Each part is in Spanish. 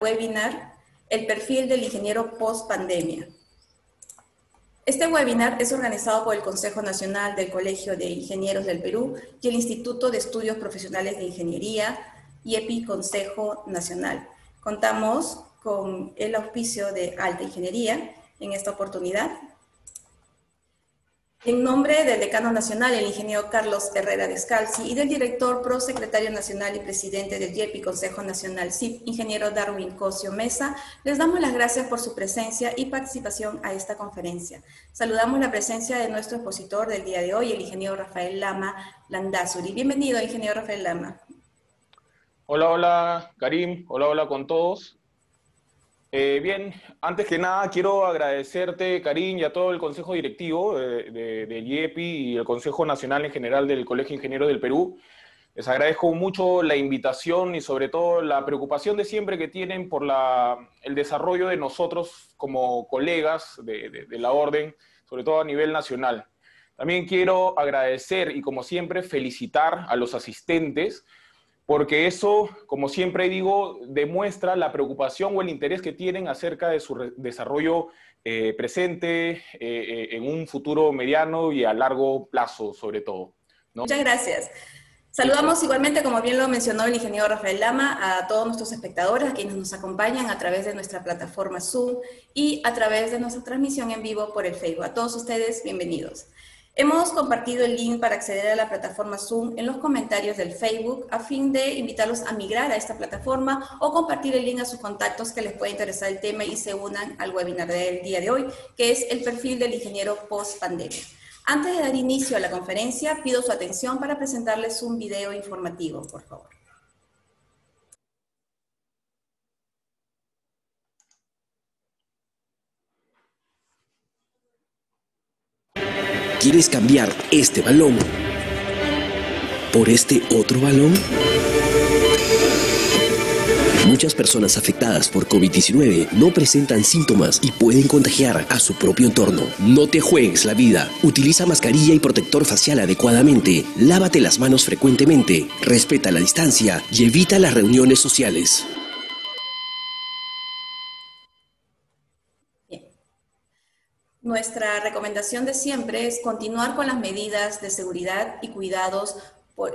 webinar El perfil del ingeniero post pandemia. Este webinar es organizado por el Consejo Nacional del Colegio de Ingenieros del Perú y el Instituto de Estudios Profesionales de Ingeniería y EPI Consejo Nacional. Contamos con el auspicio de Alta Ingeniería en esta oportunidad en nombre del decano nacional, el ingeniero Carlos Herrera Descalzi, y del director, prosecretario nacional y presidente del YEPI Consejo Nacional CIP, ingeniero Darwin Cosio Mesa, les damos las gracias por su presencia y participación a esta conferencia. Saludamos la presencia de nuestro expositor del día de hoy, el ingeniero Rafael Lama Landazuri. Bienvenido, ingeniero Rafael Lama. Hola, hola, Karim. Hola, hola con todos. Eh, bien, antes que nada quiero agradecerte, Karim, y a todo el Consejo Directivo eh, de, IEPI y el Consejo Nacional en general del Colegio de del Perú. Les agradezco mucho la invitación y sobre todo la preocupación de siempre que tienen por el desarrollo de nosotros como colegas de, de la orden, sobre todo a nivel nacional. También quiero agradecer y como siempre felicitar a los asistentes porque eso, como siempre digo, demuestra la preocupación o el interés que tienen acerca de su desarrollo eh, presente, eh, eh, en un futuro mediano y a largo plazo, sobre todo. Muchas gracias. Saludamos igualmente, como bien lo mencionó el ingeniero Rafael Lama, a todos nuestros espectadores, a quienes nos acompañan a través de nuestra plataforma Zoom y a través de nuestra transmisión en vivo por el Facebook. A todos ustedes, bienvenidos. Hemos compartido el link para acceder a la plataforma Zoom en los comentarios del Facebook a fin de invitarlos a migrar a esta plataforma o compartir el link a sus contactos que les pueda interesar el tema y se unan al webinar del día de hoy, que es el perfil del ingeniero post pandemia. Antes de dar inicio a la conferencia, pido su atención para presentarles un video informativo, por favor. ¿Quieres cambiar este balón por este otro balón? Muchas personas afectadas por COVID-19 no presentan síntomas y pueden contagiar a su propio entorno. No te juegues la vida. Utiliza mascarilla y protector facial adecuadamente. Lávate las manos frecuentemente. Respeta la distancia y evita las reuniones sociales. Nuestra recomendación de siempre es continuar con las medidas de seguridad y cuidados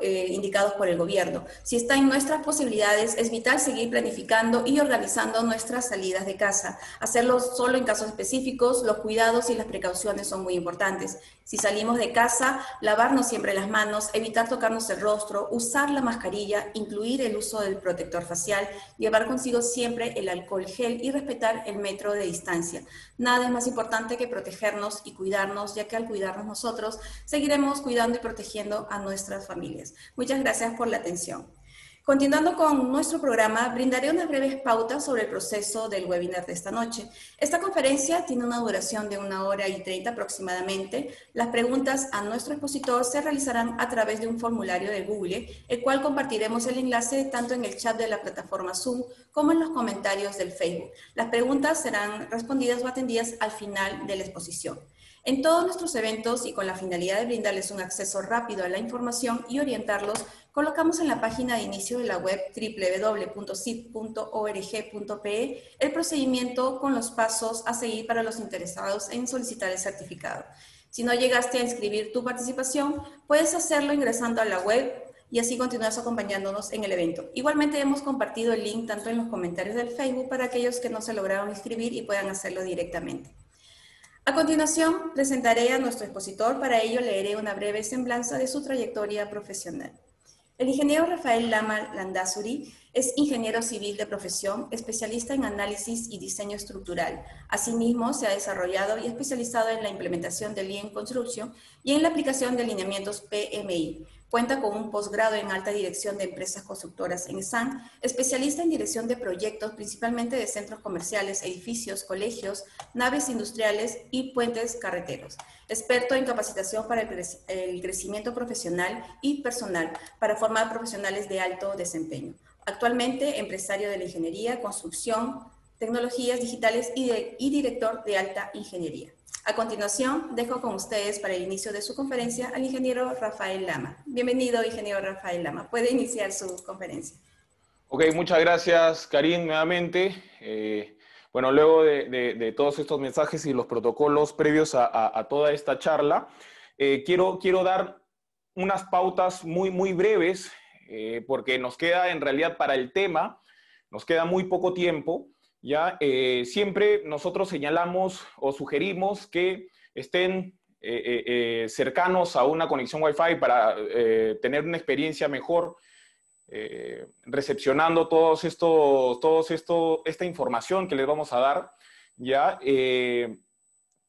eh, indicados por el gobierno. Si está en nuestras posibilidades, es vital seguir planificando y organizando nuestras salidas de casa. Hacerlo solo en casos específicos, los cuidados y las precauciones son muy importantes. Si salimos de casa, lavarnos siempre las manos, evitar tocarnos el rostro, usar la mascarilla, incluir el uso del protector facial, llevar consigo siempre el alcohol gel y respetar el metro de distancia. Nada es más importante que protegernos y cuidarnos, ya que al cuidarnos nosotros, seguiremos cuidando y protegiendo a nuestras familias. Muchas gracias por la atención. Continuando con nuestro programa, brindaré unas breves pautas sobre el proceso del webinar de esta noche. Esta conferencia tiene una duración de una hora y treinta aproximadamente. Las preguntas a nuestro expositor se realizarán a través de un formulario de Google, el cual compartiremos el enlace tanto en el chat de la plataforma Zoom como en los comentarios del Facebook. Las preguntas serán respondidas o atendidas al final de la exposición. En todos nuestros eventos y con la finalidad de brindarles un acceso rápido a la información y orientarlos, colocamos en la página de inicio de la web www.cip.org.pe el procedimiento con los pasos a seguir para los interesados en solicitar el certificado. Si no llegaste a inscribir tu participación, puedes hacerlo ingresando a la web y así continúas acompañándonos en el evento. Igualmente hemos compartido el link tanto en los comentarios del Facebook para aquellos que no se lograron inscribir y puedan hacerlo directamente. A continuación, presentaré a nuestro expositor, para ello leeré una breve semblanza de su trayectoria profesional. El ingeniero Rafael Lama Landazuri es ingeniero civil de profesión, especialista en análisis y diseño estructural. Asimismo, se ha desarrollado y especializado en la implementación del Lean construcción y en la aplicación de lineamientos PMI, Cuenta con un posgrado en alta dirección de empresas constructoras en SAN, especialista en dirección de proyectos, principalmente de centros comerciales, edificios, colegios, naves industriales y puentes carreteros. Experto en capacitación para el, crecimiento profesional y personal para formar profesionales de alto desempeño. Actualmente empresario de la ingeniería, construcción, tecnologías digitales y director de alta ingeniería. A continuación, dejo con ustedes para el inicio de su conferencia al ingeniero Rafael Lama. Bienvenido, ingeniero Rafael Lama. Puede iniciar su conferencia. Ok, muchas gracias, Karim, nuevamente. Eh, bueno, luego de, todos estos mensajes y los protocolos previos a, toda esta charla, eh, quiero, quiero dar unas pautas muy, muy breves, eh, porque nos queda en realidad para el tema, nos queda muy poco tiempo. ¿ya? Eh, siempre nosotros señalamos o sugerimos que estén eh, eh, cercanos a una conexión Wi-Fi para tener una experiencia mejor, recepcionando todos estos, todos esto, esta información que les vamos a dar, ¿ya?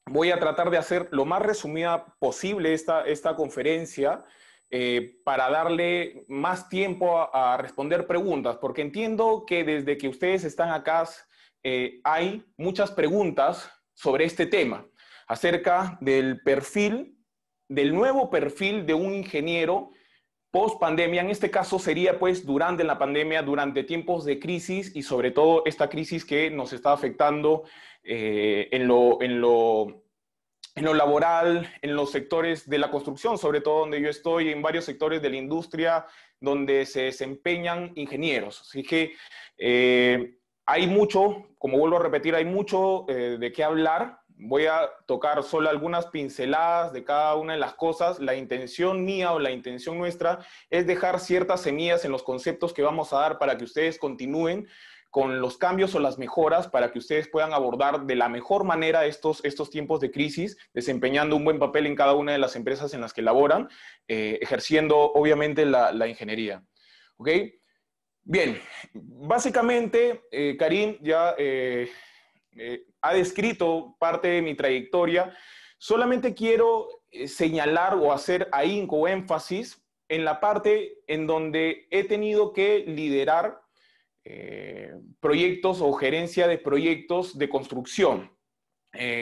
voy a tratar de hacer lo más resumida posible esta, esta conferencia, para darle más tiempo a, responder preguntas, porque entiendo que desde que ustedes están acá eh, hay muchas preguntas sobre este tema, acerca del perfil, del nuevo perfil de un ingeniero post pandemia, en este caso sería pues durante la pandemia, durante tiempos de crisis y sobre todo esta crisis que nos está afectando eh, en, lo, en, lo, en lo laboral, en los sectores de la construcción, sobre todo donde yo estoy, en varios sectores de la industria donde se desempeñan ingenieros. Así que eh, hay mucho, como vuelvo a repetir, hay mucho eh, de qué hablar. Voy a tocar solo algunas pinceladas de cada una de las cosas. La intención mía o la intención nuestra es dejar ciertas semillas en los conceptos que vamos a dar para que ustedes continúen con los cambios o las mejoras para que ustedes puedan abordar de la mejor manera estos, estos tiempos de crisis, desempeñando un buen papel en cada una de las empresas en las que laboran, eh, ejerciendo obviamente la, ingeniería. ¿Okay? Bien, básicamente, eh, Karim ya eh, eh, ha descrito parte de mi trayectoria. Solamente quiero señalar o hacer ahínco o énfasis en la parte en donde he tenido que liderar proyectos o gerencia de proyectos de construcción.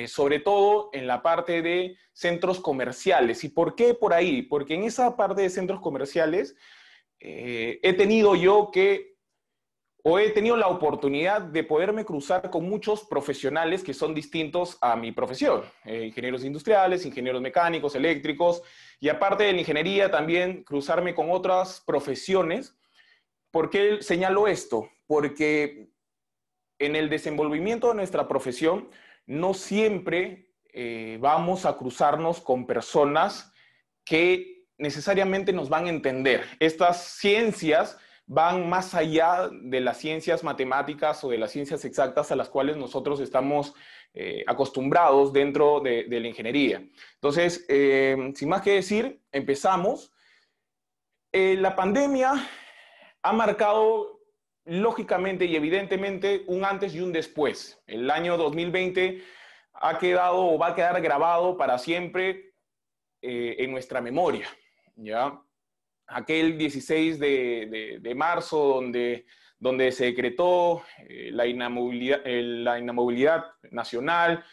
sobre todo en la parte de centros comerciales. ¿Y por qué por ahí? Porque en esa parte de centros comerciales eh, he tenido yo que, o he tenido la oportunidad de poderme cruzar con muchos profesionales que son distintos a mi profesión, eh, ingenieros industriales, ingenieros mecánicos, eléctricos, y aparte de la ingeniería también cruzarme con otras profesiones. ¿Por qué señalo esto? Porque en el desenvolvimiento de nuestra profesión no siempre eh, vamos a cruzarnos con personas que necesariamente nos van a entender. Estas ciencias van más allá de las ciencias matemáticas o de las ciencias exactas a las cuales nosotros estamos eh, acostumbrados dentro de, la ingeniería. Entonces, eh, sin más que decir, empezamos. Eh, la pandemia ha marcado lógicamente y evidentemente un antes y un después. El año 2020 ha quedado o va a quedar grabado para siempre en nuestra memoria. ¿ya? Aquel 16 de, marzo donde, donde se decretó eh, la, inamovilidad, la inamovilidad nacional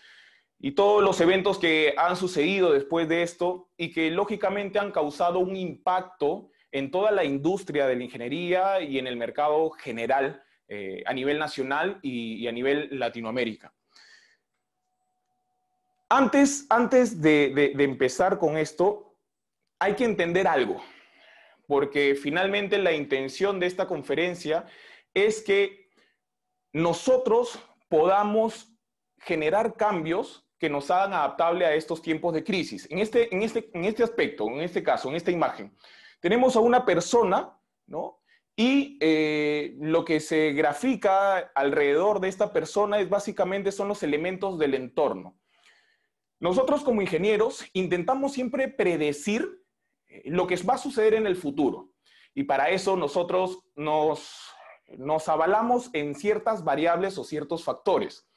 y todos los eventos que han sucedido después de esto y que lógicamente han causado un impacto en toda la industria de la ingeniería y en el mercado general eh, a nivel nacional y, a nivel Latinoamérica. Antes, antes de empezar con esto, hay que entender algo, porque finalmente la intención de esta conferencia es que nosotros podamos generar cambios que nos hagan adaptable a estos tiempos de crisis. En este, en este, en este aspecto, en este caso, en esta imagen, tenemos a una persona, ¿no? Y eh, lo que se grafica alrededor de esta persona es básicamente son los elementos del entorno. Nosotros como ingenieros intentamos siempre predecir eh, lo que va a suceder en el futuro. Y para eso nosotros nos, avalamos en ciertas variables o ciertos factores.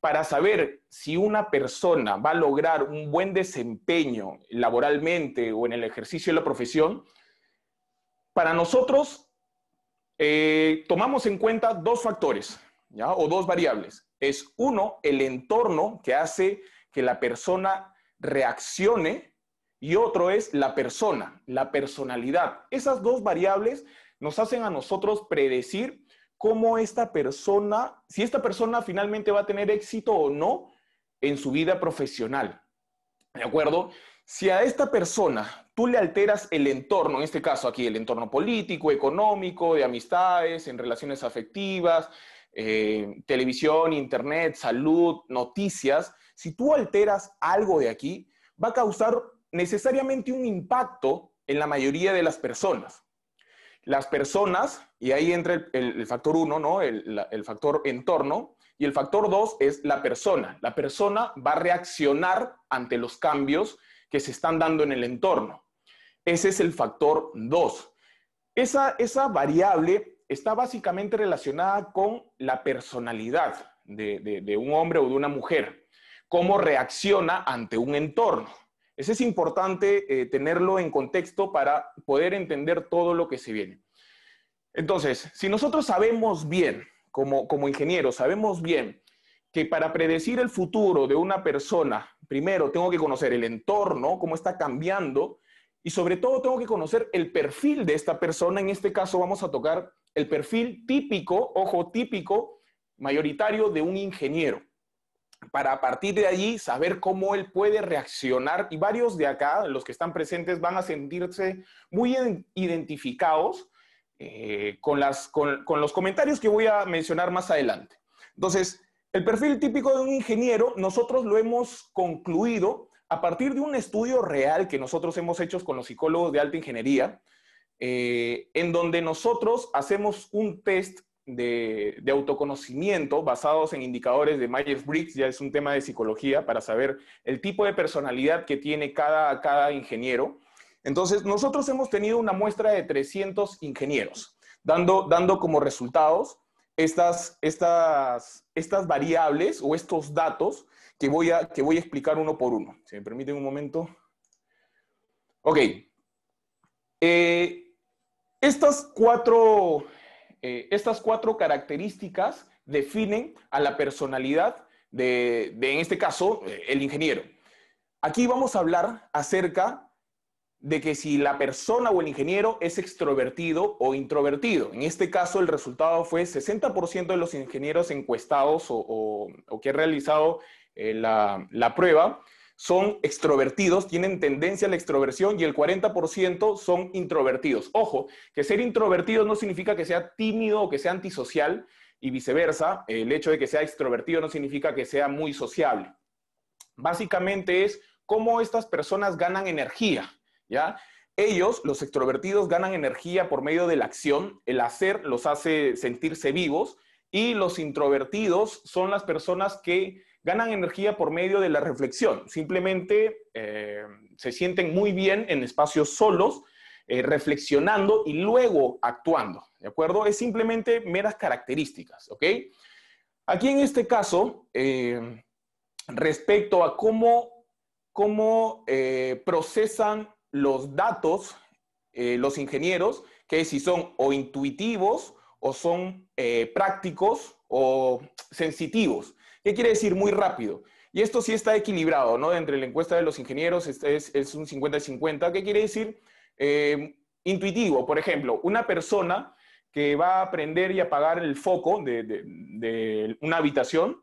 Para saber si una persona va a lograr un buen desempeño laboralmente o en el ejercicio de la profesión, para nosotros eh, tomamos en cuenta dos factores ¿ya? o dos variables. Es uno, el entorno que hace que la persona reaccione y otro es la persona, la personalidad. Esas dos variables nos hacen a nosotros predecir cómo esta persona, si esta persona finalmente va a tener éxito o no en su vida profesional. ¿De acuerdo? Si a esta persona tú le alteras el entorno, en este caso aquí el entorno político, económico, de amistades, en relaciones afectivas, eh, televisión, internet, salud, noticias, si tú alteras algo de aquí, va a causar necesariamente un impacto en la mayoría de las personas. Las personas, y ahí entra el, factor uno, ¿no? El, factor entorno, y el factor dos es la persona. La persona va a reaccionar ante los cambios que se están dando en el entorno. Ese es el factor dos. Esa, variable está básicamente relacionada con la personalidad de un hombre o de una mujer, cómo reacciona ante un entorno. Eso es importante eh, tenerlo en contexto para poder entender todo lo que se viene. Entonces, si nosotros sabemos bien, como, como ingenieros, sabemos bien que para predecir el futuro de una persona, primero tengo que conocer el entorno, cómo está cambiando, y sobre todo tengo que conocer el perfil de esta persona. En este caso vamos a tocar el perfil típico, ojo típico, mayoritario de un ingeniero para a partir de allí saber cómo él puede reaccionar. Y varios de acá, los que están presentes, van a sentirse muy identificados eh, con, las, los comentarios que voy a mencionar más adelante. Entonces, el perfil típico de un ingeniero, nosotros lo hemos concluido a partir de un estudio real que nosotros hemos hecho con los psicólogos de alta ingeniería, eh, en donde nosotros hacemos un test de, autoconocimiento basados en indicadores de Myers-Briggs, ya es un tema de psicología para saber el tipo de personalidad que tiene cada, cada ingeniero. Entonces, nosotros hemos tenido una muestra de 300 ingenieros, dando, dando como resultados estas, estas, estas variables o estos datos que voy, a, que voy a explicar uno por uno. Si me permiten un momento. Ok. Eh, estas cuatro eh, estas cuatro características definen a la personalidad de, en este caso, eh, el ingeniero. Aquí vamos a hablar acerca de que si la persona o el ingeniero es extrovertido o introvertido. En este caso, el resultado fue 60% de los ingenieros encuestados o, que han realizado eh, la prueba son extrovertidos, tienen tendencia a la extroversión y el 40% son introvertidos. Ojo, que ser introvertido no significa que sea tímido o que sea antisocial y viceversa. El hecho de que sea extrovertido no significa que sea muy sociable. Básicamente es cómo estas personas ganan energía, ¿ya? Ellos, los extrovertidos, ganan energía por medio de la acción, el hacer los hace sentirse vivos y los introvertidos son las personas que ganan energía por medio de la reflexión. Simplemente eh, se sienten muy bien en espacios solos, eh, reflexionando y luego actuando. ¿De acuerdo? Es simplemente meras características. ¿Ok? Aquí en este caso, eh, respecto a cómo, cómo procesan los datos los ingenieros, que si son o intuitivos o son prácticos o sensitivos. ¿Qué quiere decir? Muy rápido. Y esto sí está equilibrado, ¿no? Entre la encuesta de los ingenieros este es, es, un 50-50. ¿Qué quiere decir? Eh, intuitivo, por ejemplo, una persona que va a aprender y apagar el foco de, una habitación,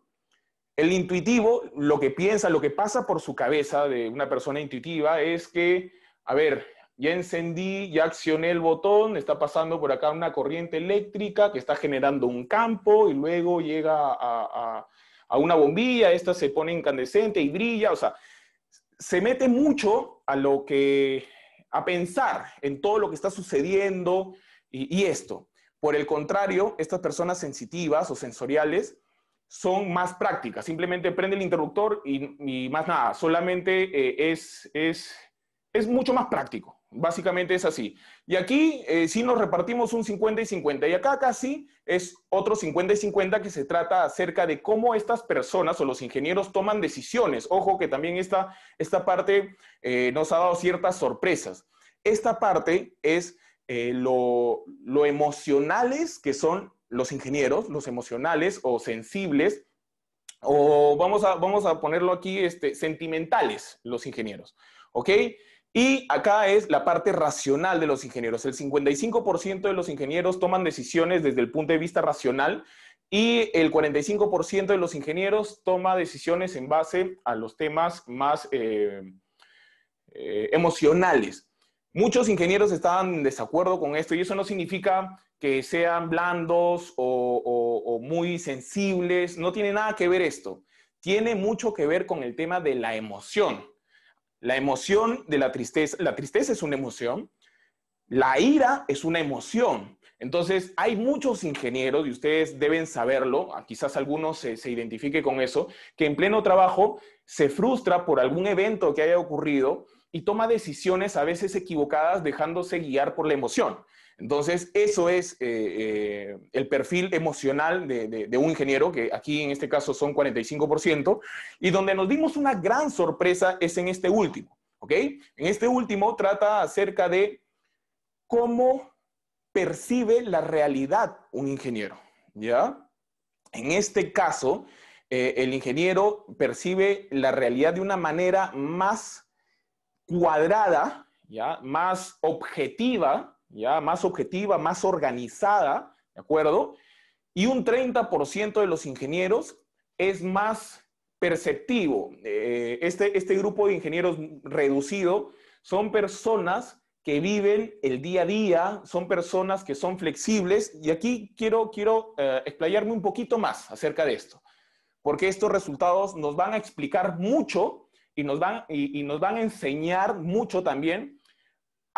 el intuitivo, lo que piensa, lo que pasa por su cabeza de una persona intuitiva es que, a ver, ya encendí, ya accioné el botón, está pasando por acá una corriente eléctrica que está generando un campo y luego llega a a una bombilla, esta se pone incandescente y brilla, o sea, se mete mucho a lo que, a pensar en todo lo que está sucediendo y, esto. Por el contrario, estas personas sensitivas o sensoriales son más prácticas, simplemente prende el interruptor y, más nada, solamente eh, es, es, es mucho más práctico. Básicamente es así. Y aquí eh, sí nos repartimos un 50 y 50. Y acá casi es otro 50 y 50 que se trata acerca de cómo estas personas o los ingenieros toman decisiones. Ojo que también esta, parte eh, nos ha dado ciertas sorpresas. Esta parte es eh, lo, emocionales que son los ingenieros, los emocionales o sensibles, o vamos a, ponerlo aquí, este, sentimentales los ingenieros. ¿Ok? Y acá es la parte racional de los ingenieros. El 55% de los ingenieros toman decisiones desde el punto de vista racional y el 45% de los ingenieros toma decisiones en base a los temas más eh, eh, emocionales. Muchos ingenieros estaban en desacuerdo con esto y eso no significa que sean blandos o muy sensibles, no tiene nada que ver esto. Tiene mucho que ver con el tema de la emoción. La emoción de la tristeza, la tristeza es una emoción, la ira es una emoción. Entonces, hay muchos ingenieros, y ustedes deben saberlo, ah, quizás algunos se, se, identifique con eso, que en pleno trabajo se frustra por algún evento que haya ocurrido y toma decisiones a veces equivocadas dejándose guiar por la emoción. Entonces, eso es eh, eh, el perfil emocional de, un ingeniero, que aquí en este caso son 45%, y donde nos dimos una gran sorpresa es en este último, ¿ok? En este último trata acerca de cómo percibe la realidad un ingeniero, ¿ya? En este caso, eh, el ingeniero percibe la realidad de una manera más cuadrada, ¿ya? Más objetiva, ya más objetiva, más organizada, ¿de acuerdo? Y un 30% de los ingenieros es más perceptivo. Eh, este, este grupo de ingenieros reducido son personas que viven el día a día, son personas que son flexibles y aquí quiero, quiero eh, explayarme un poquito más acerca de esto, porque estos resultados nos van a explicar mucho y nos van, y nos van a enseñar mucho también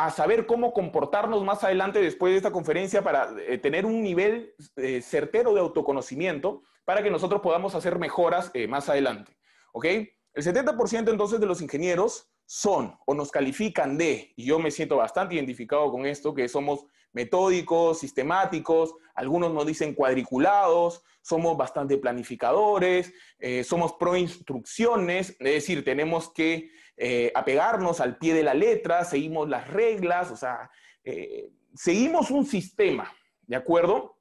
a saber cómo comportarnos más adelante después de esta conferencia para eh, tener un nivel eh, certero de autoconocimiento para que nosotros podamos hacer mejoras eh, más adelante. ¿Ok? El 70% entonces de los ingenieros son o nos califican de, y yo me siento bastante identificado con esto, que somos metódicos, sistemáticos, algunos nos dicen cuadriculados, somos bastante planificadores, eh, somos pro instrucciones, es decir, tenemos que eh, apegarnos al pie de la letra, seguimos las reglas, o sea, eh, seguimos un sistema, ¿de acuerdo?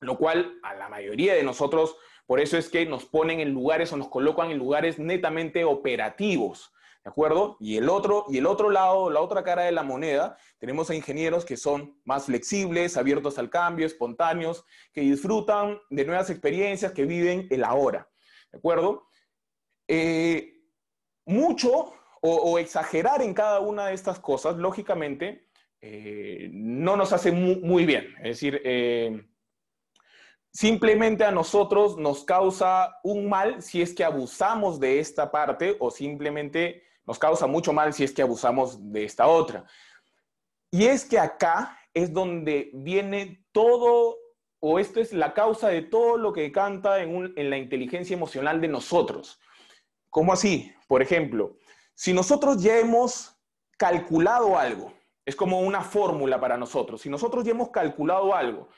Lo cual a la mayoría de nosotros, por eso es que nos ponen en lugares o nos colocan en lugares netamente operativos. ¿de acuerdo? Y el otro, y el otro lado, la otra cara de la moneda, tenemos a ingenieros que son más flexibles, abiertos al cambio, espontáneos, que disfrutan de nuevas experiencias, que viven el ahora, ¿de acuerdo? Eh, mucho o, exagerar en cada una de estas cosas, lógicamente, eh, no nos hace muy, bien. Es decir, eh, simplemente a nosotros nos causa un mal si es que abusamos de esta parte o simplemente nos causa mucho mal si es que abusamos de esta otra. Y es que acá es donde viene todo, o esto es la causa de todo lo que canta en, en la inteligencia emocional de nosotros. ¿Cómo así? Por ejemplo, si nosotros ya hemos calculado algo, es como una fórmula para nosotros, si nosotros ya hemos calculado algo,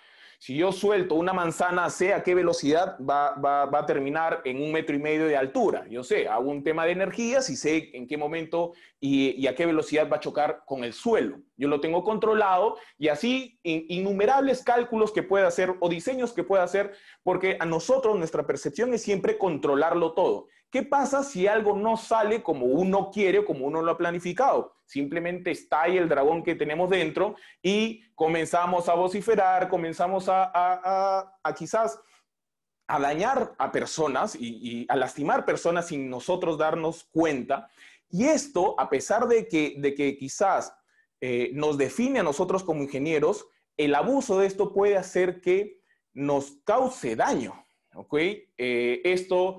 si yo suelto una manzana, sé a qué velocidad va, va, a terminar en un metro y medio de altura. Yo sé, hago un tema de energías y sé en qué momento y, a qué velocidad va a chocar con el suelo. Yo lo tengo controlado y así innumerables cálculos que pueda hacer o diseños que pueda hacer, porque a nosotros nuestra percepción es siempre controlarlo todo. ¿Qué pasa si algo no sale como uno quiere, como uno lo ha planificado? Simplemente está ahí el dragón que tenemos dentro y comenzamos a vociferar, comenzamos a, quizás a dañar a personas y, a lastimar personas sin nosotros darnos cuenta. Y esto, a pesar de que, de que quizás eh, nos define a nosotros como ingenieros, el abuso de esto puede hacer que nos cause daño. Eh, esto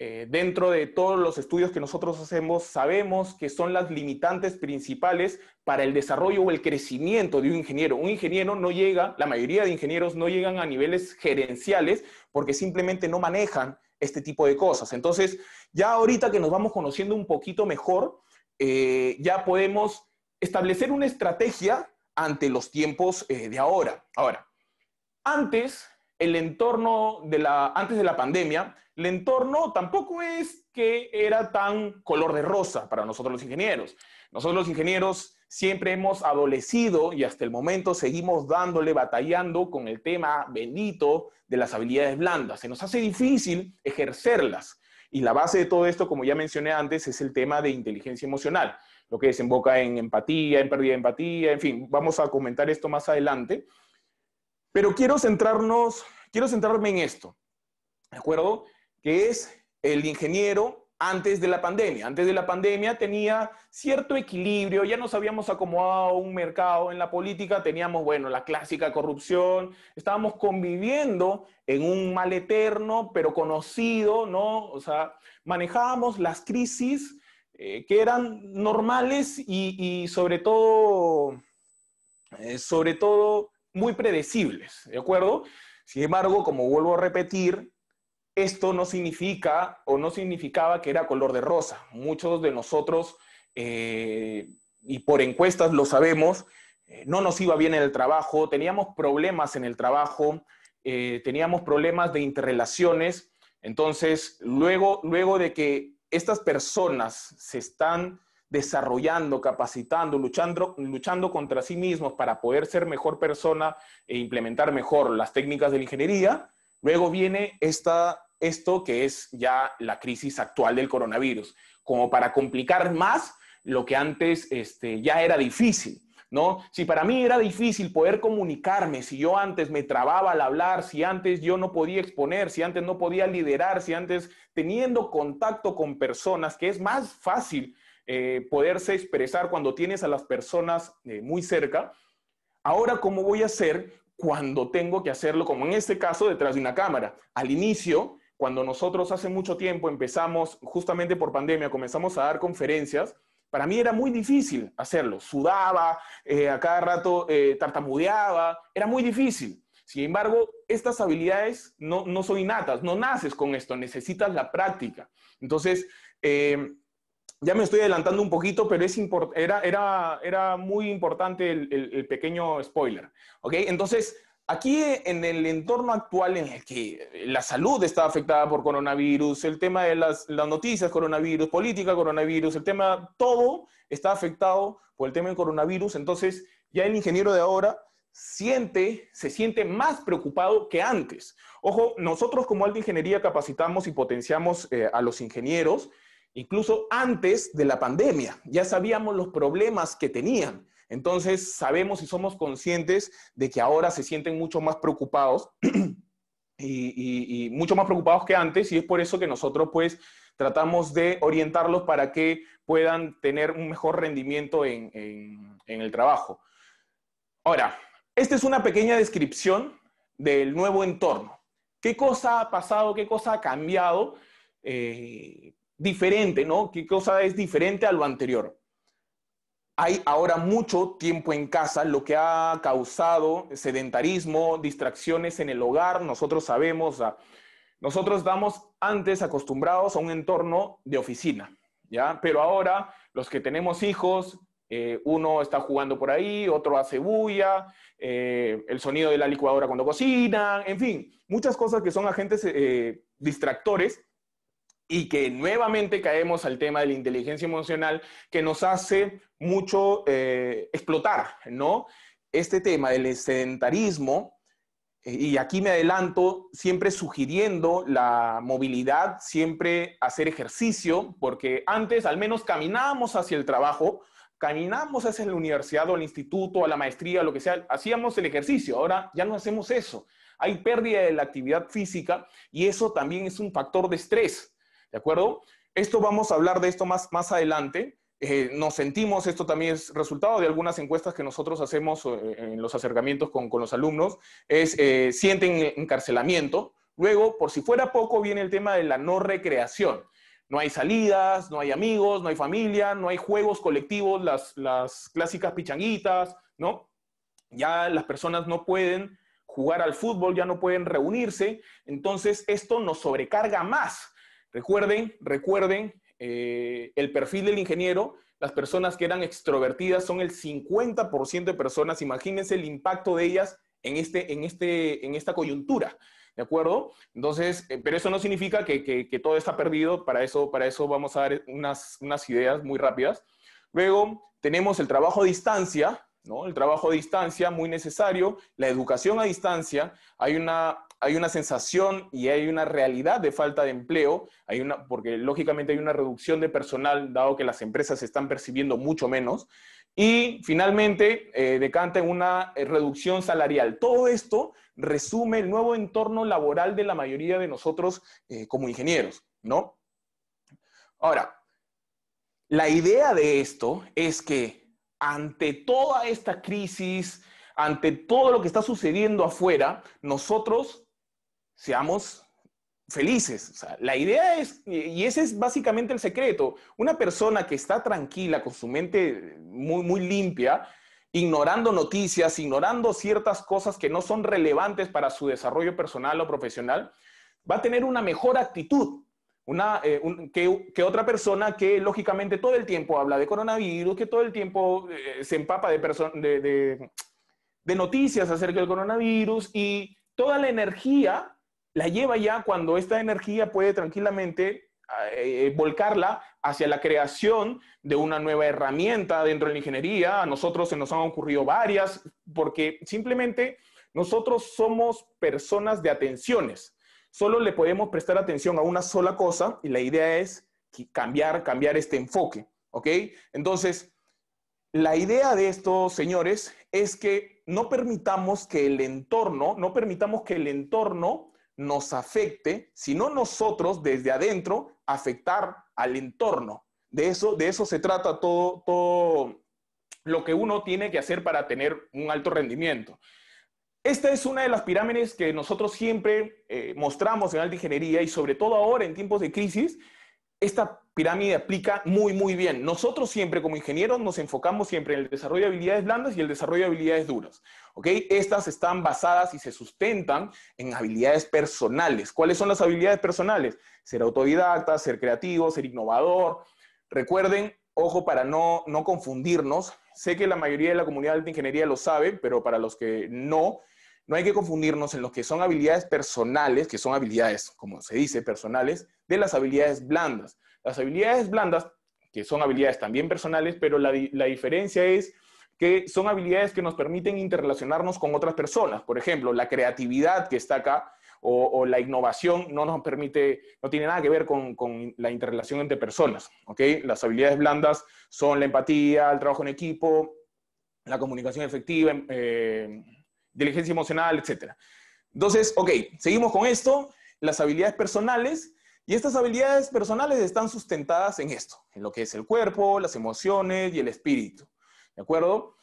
eh, dentro de todos los estudios que nosotros hacemos, sabemos que son las limitantes principales para el desarrollo o el crecimiento de un ingeniero. Un ingeniero no llega, la mayoría de ingenieros no llegan a niveles gerenciales porque simplemente no manejan este tipo de cosas. Entonces, ya ahorita que nos vamos conociendo un poquito mejor, eh, ya podemos establecer una estrategia ante los tiempos eh, de ahora. Ahora, antes, el entorno de la, antes de la pandemia, el entorno tampoco es que era tan color de rosa para nosotros los ingenieros. Nosotros los ingenieros siempre hemos adolecido y hasta el momento seguimos dándole, batallando con el tema bendito de las habilidades blandas. Se nos hace difícil ejercerlas. Y la base de todo esto, como ya mencioné antes, es el tema de inteligencia emocional, lo que desemboca en empatía, en pérdida de empatía, en fin, vamos a comentar esto más adelante. Pero quiero centrarnos, quiero centrarme en esto, ¿de acuerdo? que es el ingeniero antes de la pandemia. Antes de la pandemia tenía cierto equilibrio, ya nos habíamos acomodado un mercado en la política, teníamos, bueno, la clásica corrupción, estábamos conviviendo en un mal eterno, pero conocido, ¿no? O sea, manejábamos las crisis eh, que eran normales y, sobre todo, eh, sobre todo, muy predecibles, ¿de acuerdo? Sin embargo, como vuelvo a repetir, esto no significa o no significaba que era color de rosa. Muchos de nosotros, eh, y por encuestas lo sabemos, eh, no nos iba bien en el trabajo, teníamos problemas en el trabajo, eh, teníamos problemas de interrelaciones. Entonces, luego, luego de que estas personas se están desarrollando, capacitando, luchando, luchando contra sí mismos para poder ser mejor persona e implementar mejor las técnicas de la ingeniería, Luego viene esta esto que es ya la crisis actual del coronavirus, como para complicar más lo que antes este, ya era difícil. ¿No? Si para mí era difícil poder comunicarme, si yo antes me trababa al hablar, si antes yo no podía exponer, si antes no podía liderar, si antes teniendo contacto con personas, que es más fácil eh, poderse expresar cuando tienes a las personas eh, muy cerca, ahora cómo voy a hacer cuando tengo que hacerlo, como en este caso, detrás de una cámara. Al inicio cuando nosotros hace mucho tiempo empezamos, justamente por pandemia, comenzamos a dar conferencias, para mí era muy difícil hacerlo. Sudaba, eh, a cada rato eh, tartamudeaba, era muy difícil. Sin embargo, estas habilidades no, no, son innatas, no naces con esto, necesitas la práctica. Entonces, eh, ya me estoy adelantando un poquito, pero es era, era, era muy importante el, pequeño spoiler. Okay. Entonces, Aquí en el entorno actual en el que la salud está afectada por coronavirus, el tema de las, noticias coronavirus, política coronavirus, el tema, todo está afectado por el tema del coronavirus, entonces ya el ingeniero de ahora siente, se siente más preocupado que antes. Ojo, nosotros como Alta Ingeniería capacitamos y potenciamos eh, a los ingenieros, incluso antes de la pandemia, ya sabíamos los problemas que tenían entonces, sabemos y somos conscientes de que ahora se sienten mucho más preocupados y, mucho más preocupados que antes y es por eso que nosotros pues tratamos de orientarlos para que puedan tener un mejor rendimiento en, el trabajo. Ahora, esta es una pequeña descripción del nuevo entorno. ¿Qué cosa ha pasado? ¿Qué cosa ha cambiado? Eh, diferente, ¿no? ¿Qué cosa es diferente a lo anterior? hay ahora mucho tiempo en casa, lo que ha causado sedentarismo, distracciones en el hogar, nosotros sabemos, nosotros damos antes acostumbrados a un entorno de oficina, ¿ya? Pero ahora los que tenemos hijos, eh, uno está jugando por ahí, otro hace bulla, eh, el sonido de la licuadora cuando cocina, en fin, muchas cosas que son agentes eh, distractores y que nuevamente caemos al tema de la inteligencia emocional que nos hace mucho eh, explotar, ¿no? Este tema del sedentarismo, eh, y aquí me adelanto, siempre sugiriendo la movilidad, siempre hacer ejercicio, porque antes al menos caminábamos hacia el trabajo, caminábamos hacia la universidad o al instituto, a la maestría, lo que sea, hacíamos el ejercicio, ahora ya no hacemos eso. Hay pérdida de la actividad física y eso también es un factor de estrés ¿De acuerdo? Esto vamos a hablar de esto más, más adelante. Eh, nos sentimos, esto también es resultado de algunas encuestas que nosotros hacemos eh, en los acercamientos con, los alumnos, es eh, sienten encarcelamiento. Luego, por si fuera poco, viene el tema de la no recreación. No hay salidas, no hay amigos, no hay familia, no hay juegos colectivos, las, las clásicas pichanguitas, ¿no? Ya las personas no pueden jugar al fútbol, ya no pueden reunirse, entonces esto nos sobrecarga más Recuerden, recuerden, eh, el perfil del ingeniero, las personas que eran extrovertidas son el 50% de personas, imagínense el impacto de ellas en, este, en, este, en esta coyuntura. ¿De acuerdo? Entonces, eh, pero eso no significa que, todo está perdido, para eso, para eso vamos a dar unas, unas ideas muy rápidas. Luego, tenemos el trabajo a distancia, ¿no? El trabajo a distancia, muy necesario, la educación a distancia. Hay una hay una sensación y hay una realidad de falta de empleo, hay una, porque lógicamente hay una reducción de personal, dado que las empresas están percibiendo mucho menos, y finalmente eh, decanta una eh, reducción salarial. Todo esto resume el nuevo entorno laboral de la mayoría de nosotros eh, como ingenieros, ¿no? Ahora, la idea de esto es que ante toda esta crisis, ante todo lo que está sucediendo afuera, nosotros seamos felices. la idea es, y ese es básicamente el secreto, una persona que está tranquila, con su mente muy, muy limpia, ignorando noticias, ignorando ciertas cosas que no son relevantes para su desarrollo personal o profesional, va a tener una mejor actitud una, eh, que, otra persona que lógicamente todo el tiempo habla de coronavirus, que todo el tiempo eh, se empapa de, de, de noticias acerca del coronavirus y toda la energía la lleva ya cuando esta energía puede tranquilamente ah, eh, volcarla hacia la creación de una nueva herramienta dentro de la ingeniería. A nosotros se nos han ocurrido varias, porque simplemente nosotros somos personas de atenciones. Solo le podemos prestar atención a una sola cosa y la idea es cambiar, cambiar este enfoque. ¿Ok? Entonces, la idea de esto, señores es que no permitamos que el entorno, no permitamos que el entorno nos afecte, sino nosotros desde adentro afectar al entorno. De eso, de eso se trata todo, todo lo que uno tiene que hacer para tener un alto rendimiento. Esta es una de las pirámides que nosotros siempre eh, mostramos en alta ingeniería y sobre todo ahora en tiempos de crisis, esta pirámide aplica muy, muy bien. Nosotros siempre como ingenieros nos enfocamos siempre en el desarrollo de habilidades blandas y el desarrollo de habilidades duras. ¿ok? Estas están basadas y se sustentan en habilidades personales. ¿Cuáles son las habilidades personales? Ser autodidacta, ser creativo, ser innovador. Recuerden, ojo para no, no confundirnos. Sé que la mayoría de la comunidad de ingeniería lo sabe, pero para los que no, no hay que confundirnos en lo que son habilidades personales, que son habilidades, como se dice, personales, de las habilidades blandas. Las habilidades blandas, que son habilidades también personales, pero la, diferencia es que son habilidades que nos permiten interrelacionarnos con otras personas. Por ejemplo, la creatividad que está acá o, la innovación no nos permite, no tiene nada que ver con, la interrelación entre personas. Las habilidades blandas son la empatía, el trabajo en equipo, la comunicación efectiva, em, eh, inteligencia emocional, etc. Entonces, ok, seguimos con esto. Las habilidades personales y estas habilidades personales están sustentadas en esto, en lo que es el cuerpo, las emociones y el espíritu. ¿De acuerdo?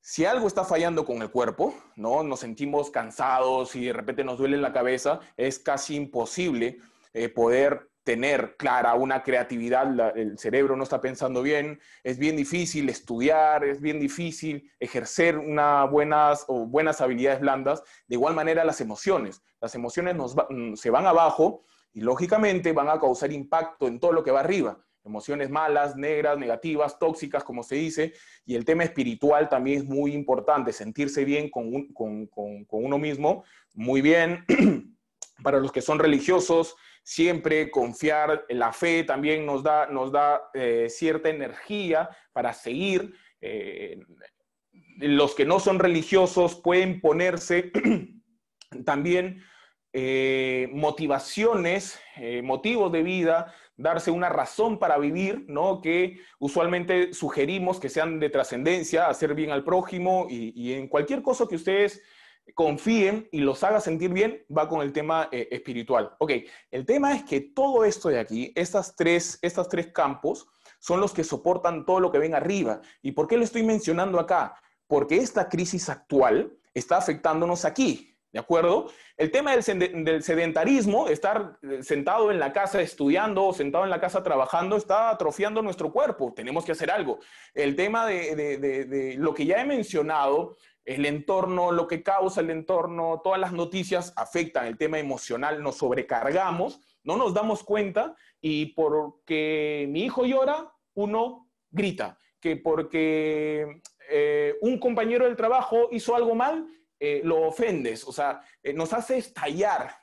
Si algo está fallando con el cuerpo, ¿no? Nos sentimos cansados y de repente nos duele la cabeza, es casi imposible eh, poder tener clara una creatividad, el cerebro no está pensando bien, es bien difícil estudiar, es bien difícil ejercer unas buenas o buenas habilidades blandas. De igual manera las emociones, las emociones mm, se van abajo y lógicamente van a causar impacto en todo lo que va arriba. Emociones malas, negras, negativas, tóxicas, como se dice. Y el tema espiritual también es muy importante, sentirse bien con, uno mismo, muy bien. Para los que son religiosos, siempre confiar, la fe también nos da, nos da eh, cierta energía para seguir. Eh, los que no son religiosos pueden ponerse también eh, motivaciones, eh, motivos de vida, darse una razón para vivir, ¿no? Que usualmente sugerimos que sean de trascendencia, hacer bien al prójimo y, en cualquier cosa que ustedes confíen y los haga sentir bien, va con el tema eh, espiritual. Ok, el tema es que todo esto de aquí, estas tres, estos tres campos, son los que soportan todo lo que ven arriba. ¿Y por qué lo estoy mencionando acá? Porque esta crisis actual está afectándonos aquí, ¿De acuerdo? El tema del, sedentarismo, estar eh, sentado en la casa estudiando o sentado en la casa trabajando, está atrofiando nuestro cuerpo. Tenemos que hacer algo. El tema de, lo que ya he mencionado, el entorno, lo que causa el entorno, todas las noticias afectan el tema emocional, nos sobrecargamos, no nos damos cuenta y porque mi hijo llora, uno grita, que porque eh, un compañero del trabajo hizo algo mal, eh, lo ofendes, o sea, eh, nos hace estallar.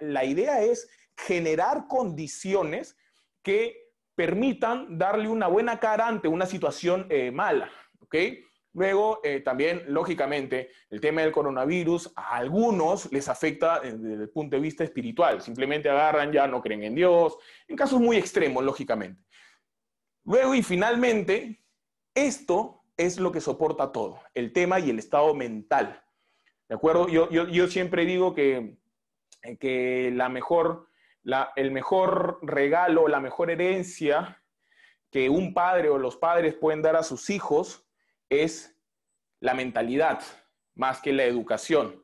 La, idea es generar condiciones que permitan darle una buena cara ante una situación eh, mala. Luego, también, lógicamente, el tema del coronavirus a algunos les afecta desde el punto de vista espiritual. Simplemente agarran, ya no creen en Dios, en casos muy extremos, lógicamente. Luego y finalmente, esto es lo que soporta todo, el tema y el estado mental. ¿De acuerdo? Yo, siempre digo que, eh, que la mejor, el mejor regalo, la mejor herencia que un padre o los padres pueden dar a sus hijos es la mentalidad más que la educación.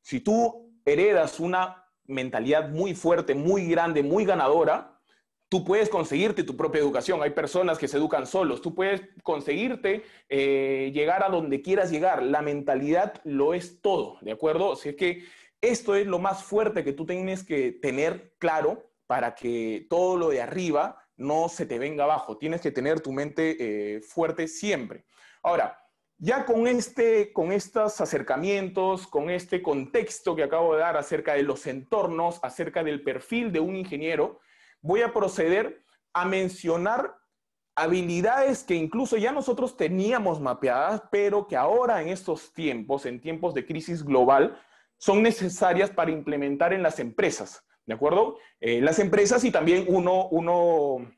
Si tú heredas una mentalidad muy fuerte, muy grande, muy ganadora, Tú puedes conseguirte tu propia educación. Hay personas que se educan solos. Tú puedes conseguirte eh, llegar a donde quieras llegar. La mentalidad lo es todo, ¿de acuerdo? Así que esto es lo más fuerte que tú tienes que tener claro para que todo lo de arriba no se te venga abajo. Tienes que tener tu mente eh, fuerte siempre. Ahora, ya con, este, con estos acercamientos, con este contexto que acabo de dar acerca de los entornos, acerca del perfil de un ingeniero, voy a proceder a mencionar habilidades que incluso ya nosotros teníamos mapeadas, pero que ahora en estos tiempos, en tiempos de crisis global, son necesarias para implementar en las empresas, ¿de acuerdo? Eh, las empresas y también uno, uno,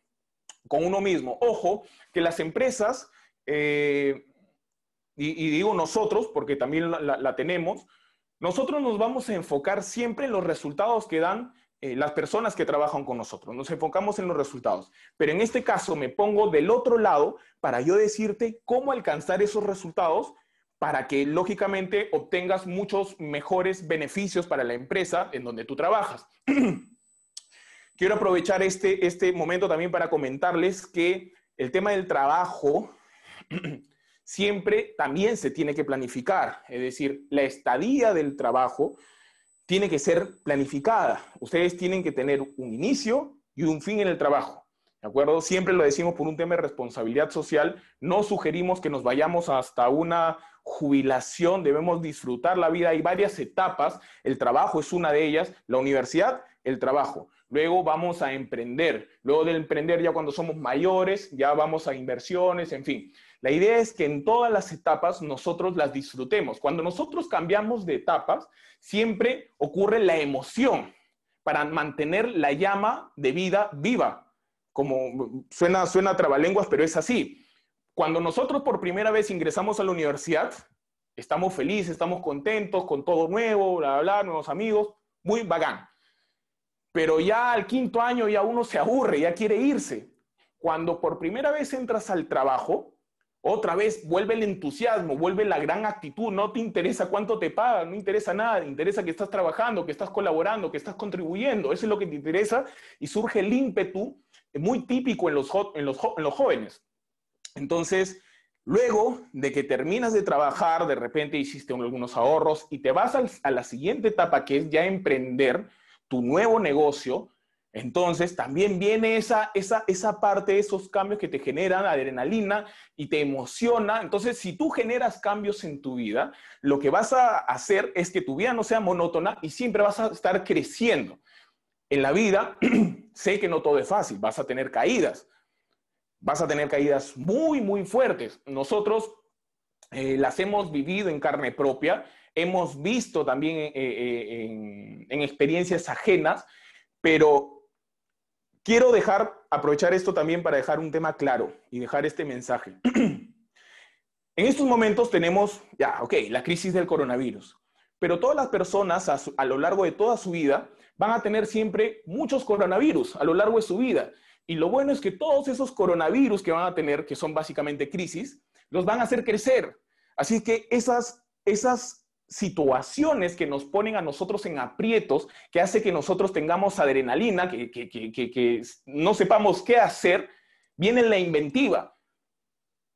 con uno mismo. Ojo, que las empresas, eh, y, digo nosotros, porque también la tenemos, nosotros nos vamos a enfocar siempre en los resultados que dan eh, las personas que trabajan con nosotros, nos enfocamos en los resultados. Pero en este caso me pongo del otro lado para yo decirte cómo alcanzar esos resultados para que lógicamente obtengas muchos mejores beneficios para la empresa en donde tú trabajas. Quiero aprovechar este, este momento también para comentarles que el tema del trabajo siempre también se tiene que planificar, es decir, la estadía del trabajo tiene que ser planificada. Ustedes tienen que tener un inicio y un fin en el trabajo. ¿De acuerdo? Siempre lo decimos por un tema de responsabilidad social. No sugerimos que nos vayamos hasta una jubilación. Debemos disfrutar la vida. Hay varias etapas. El trabajo es una de ellas. La universidad, el trabajo. Luego vamos a emprender. Luego de emprender, ya cuando somos mayores, ya vamos a inversiones, en fin. La idea es que en todas las etapas nosotros las disfrutemos. Cuando nosotros cambiamos de etapas, siempre ocurre la emoción para mantener la llama de vida viva. Como suena, suena trabalenguas, pero es así. Cuando nosotros por primera vez ingresamos a la universidad, estamos felices, estamos contentos con todo nuevo, bla, bla, nuevos amigos, muy bacán. Pero ya al quinto año ya uno se aburre, ya quiere irse. Cuando por primera vez entras al trabajo, otra vez vuelve el entusiasmo, vuelve la gran actitud. No te interesa cuánto te pagan, no interesa nada, te interesa que estás trabajando, que estás colaborando, que estás contribuyendo. Eso es lo que te interesa y surge el ímpetu muy típico en los, en los jóvenes. Entonces, luego de que terminas de trabajar, de repente hiciste algunos ahorros y te vas a la siguiente etapa que es ya emprender tu nuevo negocio, entonces, también viene esa, esa, esa parte, esos cambios que te generan adrenalina y te emociona. Entonces, si tú generas cambios en tu vida, lo que vas a hacer es que tu vida no sea monótona y siempre vas a estar creciendo. En la vida, sé que no todo es fácil, vas a tener caídas, vas a tener caídas muy, muy fuertes. Nosotros eh, las hemos vivido en carne propia, hemos visto también eh, eh, en, en experiencias ajenas, pero Quiero dejar, aprovechar esto también para dejar un tema claro y dejar este mensaje. en estos momentos tenemos, ya, ok, la crisis del coronavirus, pero todas las personas a, a, lo largo de toda su vida van a tener siempre muchos coronavirus a lo largo de su vida. Y lo bueno es que todos esos coronavirus que van a tener, que son básicamente crisis, los van a hacer crecer. Así que esas, esas situaciones que nos ponen a nosotros en aprietos, que hace que nosotros tengamos adrenalina, que, que, que, no sepamos qué hacer, viene la inventiva.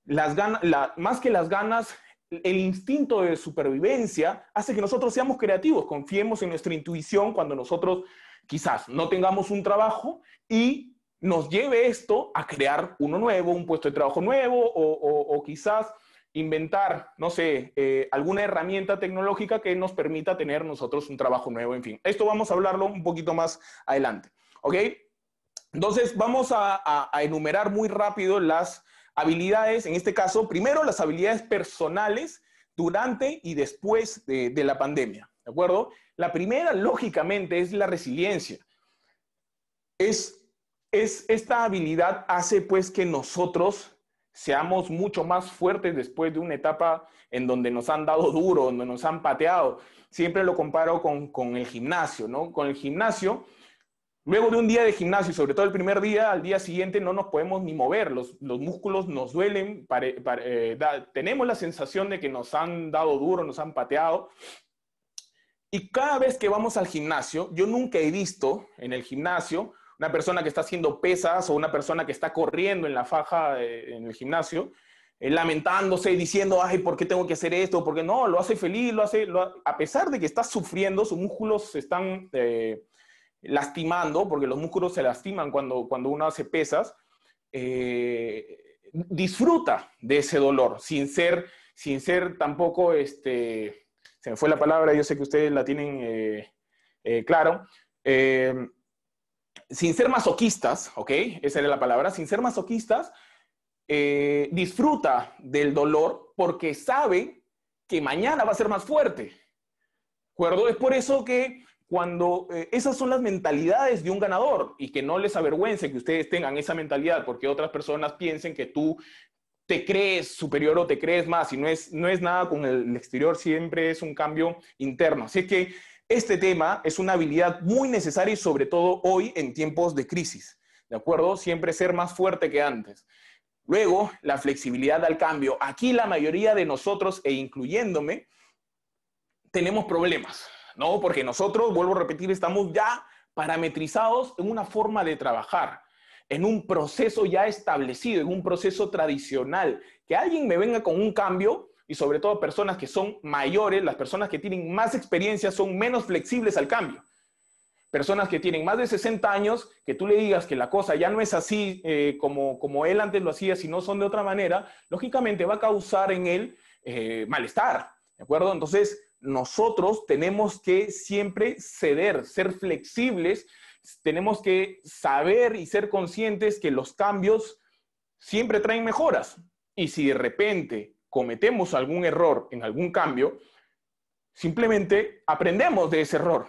Las ganas, más que las ganas, el instinto de supervivencia hace que nosotros seamos creativos, confiemos en nuestra intuición cuando nosotros quizás no tengamos un trabajo y nos lleve esto a crear uno nuevo, un puesto de trabajo nuevo o quizás inventar, no sé, eh, alguna herramienta tecnológica que nos permita tener nosotros un trabajo nuevo, en fin. Esto vamos a hablarlo un poquito más adelante, ¿ok? Entonces, vamos a, enumerar muy rápido las habilidades, en este caso, primero las habilidades personales durante y después de, la pandemia, ¿de acuerdo? La primera, lógicamente, es la resiliencia. Es, es esta habilidad hace pues que nosotros seamos mucho más fuertes después de una etapa en donde nos han dado duro, donde nos han pateado. Siempre lo comparo con, el gimnasio, ¿no? Con el gimnasio, luego de un día de gimnasio, sobre todo el primer día, al día siguiente no nos podemos ni mover, los, músculos nos duelen, eh, tenemos la sensación de que nos han dado duro, nos han pateado. Y cada vez que vamos al gimnasio, yo nunca he visto en el gimnasio una persona que está haciendo pesas o una persona que está corriendo en la faja eh, en el gimnasio, eh, lamentándose lamentándose, diciendo, ay, ¿por qué tengo que hacer esto? Porque no, lo hace feliz, lo hace, a pesar de que está sufriendo, sus músculos se están eh, lastimando, porque los músculos se lastiman cuando, cuando uno hace pesas, disfruta de ese dolor, sin ser, sin ser tampoco, este, se me fue la palabra, yo sé que ustedes la tienen claro sin ser masoquistas, ¿ok? Esa era la palabra, sin ser masoquistas, eh, disfruta del dolor porque sabe que mañana va a ser más fuerte. ¿De acuerdo? Es por eso que cuando eh, esas son las mentalidades de un ganador y que no les avergüence que ustedes tengan esa mentalidad porque otras personas piensen que tú te crees superior o te crees más y no es, no es nada con el exterior, siempre es un cambio interno. Así que este tema es una habilidad muy necesaria y sobre todo hoy en tiempos de crisis, ¿de acuerdo? Siempre ser más fuerte que antes. Luego, la flexibilidad al cambio. Aquí la mayoría de nosotros, e incluyéndome, tenemos problemas, ¿no? Porque nosotros, vuelvo a repetir, estamos ya parametrizados en una forma de trabajar, en un proceso ya establecido, en un proceso tradicional. Que alguien me venga con un cambio, y sobre todo personas que son mayores, las personas que tienen más experiencia son menos flexibles al cambio. Personas que tienen más de 60 años, que tú le digas que la cosa ya no es así eh, como, como él antes lo hacía, sino son de otra manera, lógicamente va a causar en él eh, malestar, ¿de acuerdo? Entonces, nosotros tenemos que siempre ceder, ser flexibles, tenemos que saber y ser conscientes que los cambios siempre traen mejoras. Y si de repente cometemos algún error en algún cambio, simplemente aprendemos de ese error.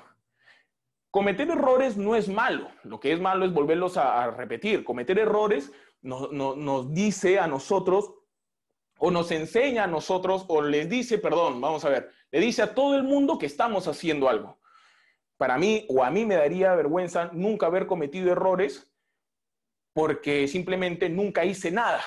Cometer errores no es malo, lo que es malo es volverlos a, repetir. Cometer errores nos dice a nosotros o nos enseña a nosotros o les dice, perdón, vamos a ver, le dice a todo el mundo que estamos haciendo algo. Para mí o a mí me daría vergüenza nunca haber cometido errores porque simplemente nunca hice nada,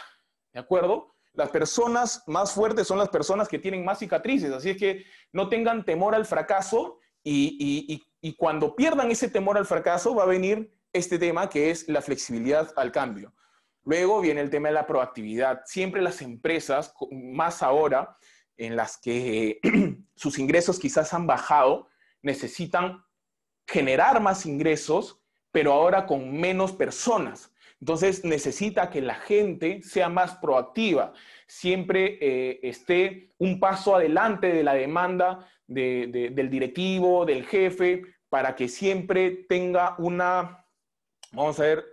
¿de acuerdo? Las personas más fuertes son las personas que tienen más cicatrices, así es que no tengan temor al fracaso y, cuando pierdan ese temor al fracaso va a venir este tema que es la flexibilidad al cambio. Luego viene el tema de la proactividad. Siempre las empresas, más ahora, en las que sus ingresos quizás han bajado, necesitan generar más ingresos, pero ahora con menos personas. Entonces necesita que la gente sea más proactiva, siempre eh, esté un paso adelante de la demanda del directivo, del jefe, para que siempre tenga una, vamos a ver,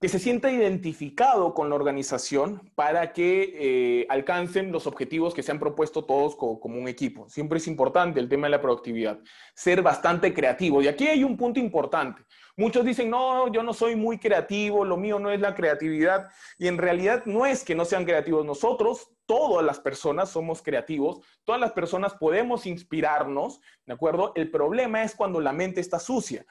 que se sienta identificado con la organización para que eh, alcancen los objetivos que se han propuesto todos como un equipo. Siempre es importante el tema de la productividad, ser bastante creativo. Y aquí hay un punto importante. Muchos dicen, no, yo no soy muy creativo, lo mío no es la creatividad. Y en realidad no es que no sean creativos nosotros, todas las personas somos creativos, todas las personas podemos inspirarnos, ¿de acuerdo? El problema es cuando la mente está sucia.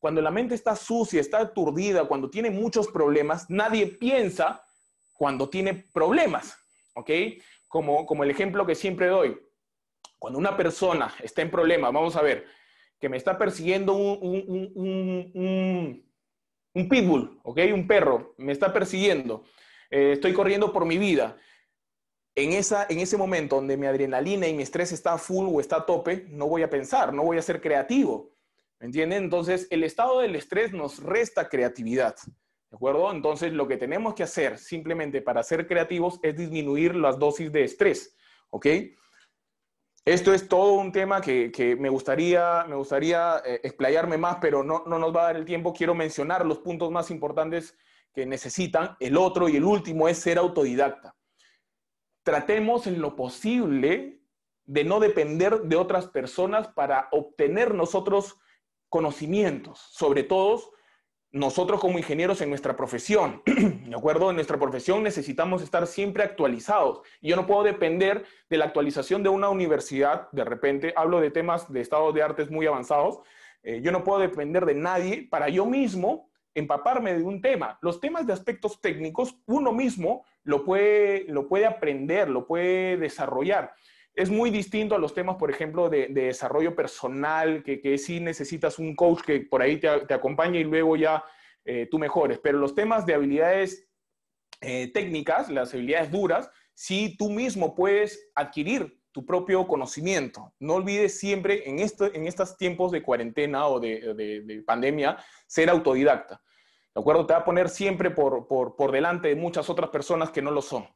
Cuando la mente está sucia, está aturdida, cuando tiene muchos problemas, nadie piensa cuando tiene problemas, ¿ok? Como, como el ejemplo que siempre doy. Cuando una persona está en problemas, vamos a ver, que me está persiguiendo un, un, un, un, pitbull, ¿ok? Un perro, me está persiguiendo, eh, estoy corriendo por mi vida. En, esa, en ese momento donde mi adrenalina y mi estrés está full o está a tope, no voy a pensar, no voy a ser creativo, ¿me entienden? Entonces, el estado del estrés nos resta creatividad, ¿de acuerdo? Entonces, lo que tenemos que hacer simplemente para ser creativos es disminuir las dosis de estrés, ¿ok? Esto es todo un tema que, me gustaría, me gustaría eh, explayarme más, pero no, nos va a dar el tiempo. Quiero mencionar los puntos más importantes que necesitan. El otro y el último es ser autodidacta. Tratemos en lo posible de no depender de otras personas para obtener nosotros conocimientos, sobre todo nosotros como ingenieros en nuestra profesión, ¿de acuerdo? En nuestra profesión necesitamos estar siempre actualizados. yo no puedo depender de la actualización de una universidad, de repente, hablo de temas de estados de artes muy avanzados, eh, yo no puedo depender de nadie para yo mismo empaparme de un tema. Los temas de aspectos técnicos, uno mismo puede, lo puede aprender, lo puede desarrollar. Es muy distinto a los temas, por ejemplo, de, desarrollo personal, que, que, sí necesitas un coach que por ahí te, te acompañe y luego ya eh, tú mejores. Pero los temas de habilidades eh, técnicas, las habilidades duras, sí tú mismo puedes adquirir tu propio conocimiento. No olvides siempre en, en estos tiempos de cuarentena o de, pandemia ser autodidacta. ¿De acuerdo? Te va a poner siempre por, por delante de muchas otras personas que no lo son.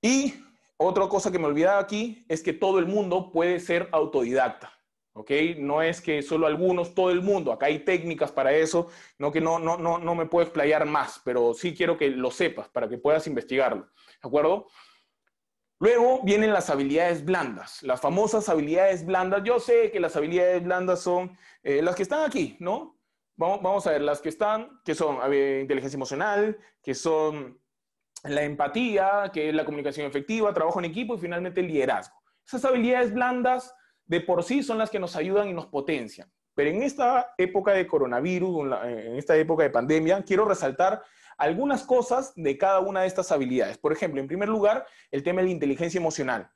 Y otra cosa que me olvidaba aquí es que todo el mundo puede ser autodidacta. ¿ok? No es que solo algunos, todo el mundo, acá hay técnicas para eso, no que no, no, no, no me puedo playar más, pero sí quiero que lo sepas para que puedas investigarlo, ¿de acuerdo? Luego vienen las habilidades blandas, las famosas habilidades blandas. Yo sé que las habilidades blandas son eh, las que están aquí, ¿no? Vamos, vamos, a ver, las que están, que son inteligencia emocional, que son la empatía, que es la comunicación efectiva, trabajo en equipo y finalmente el liderazgo. Esas habilidades blandas de por sí son las que nos ayudan y nos potencian. Pero en esta época de coronavirus, en esta época de pandemia, quiero resaltar algunas cosas de cada una de estas habilidades. Por ejemplo, en primer lugar, el tema de la inteligencia emocional.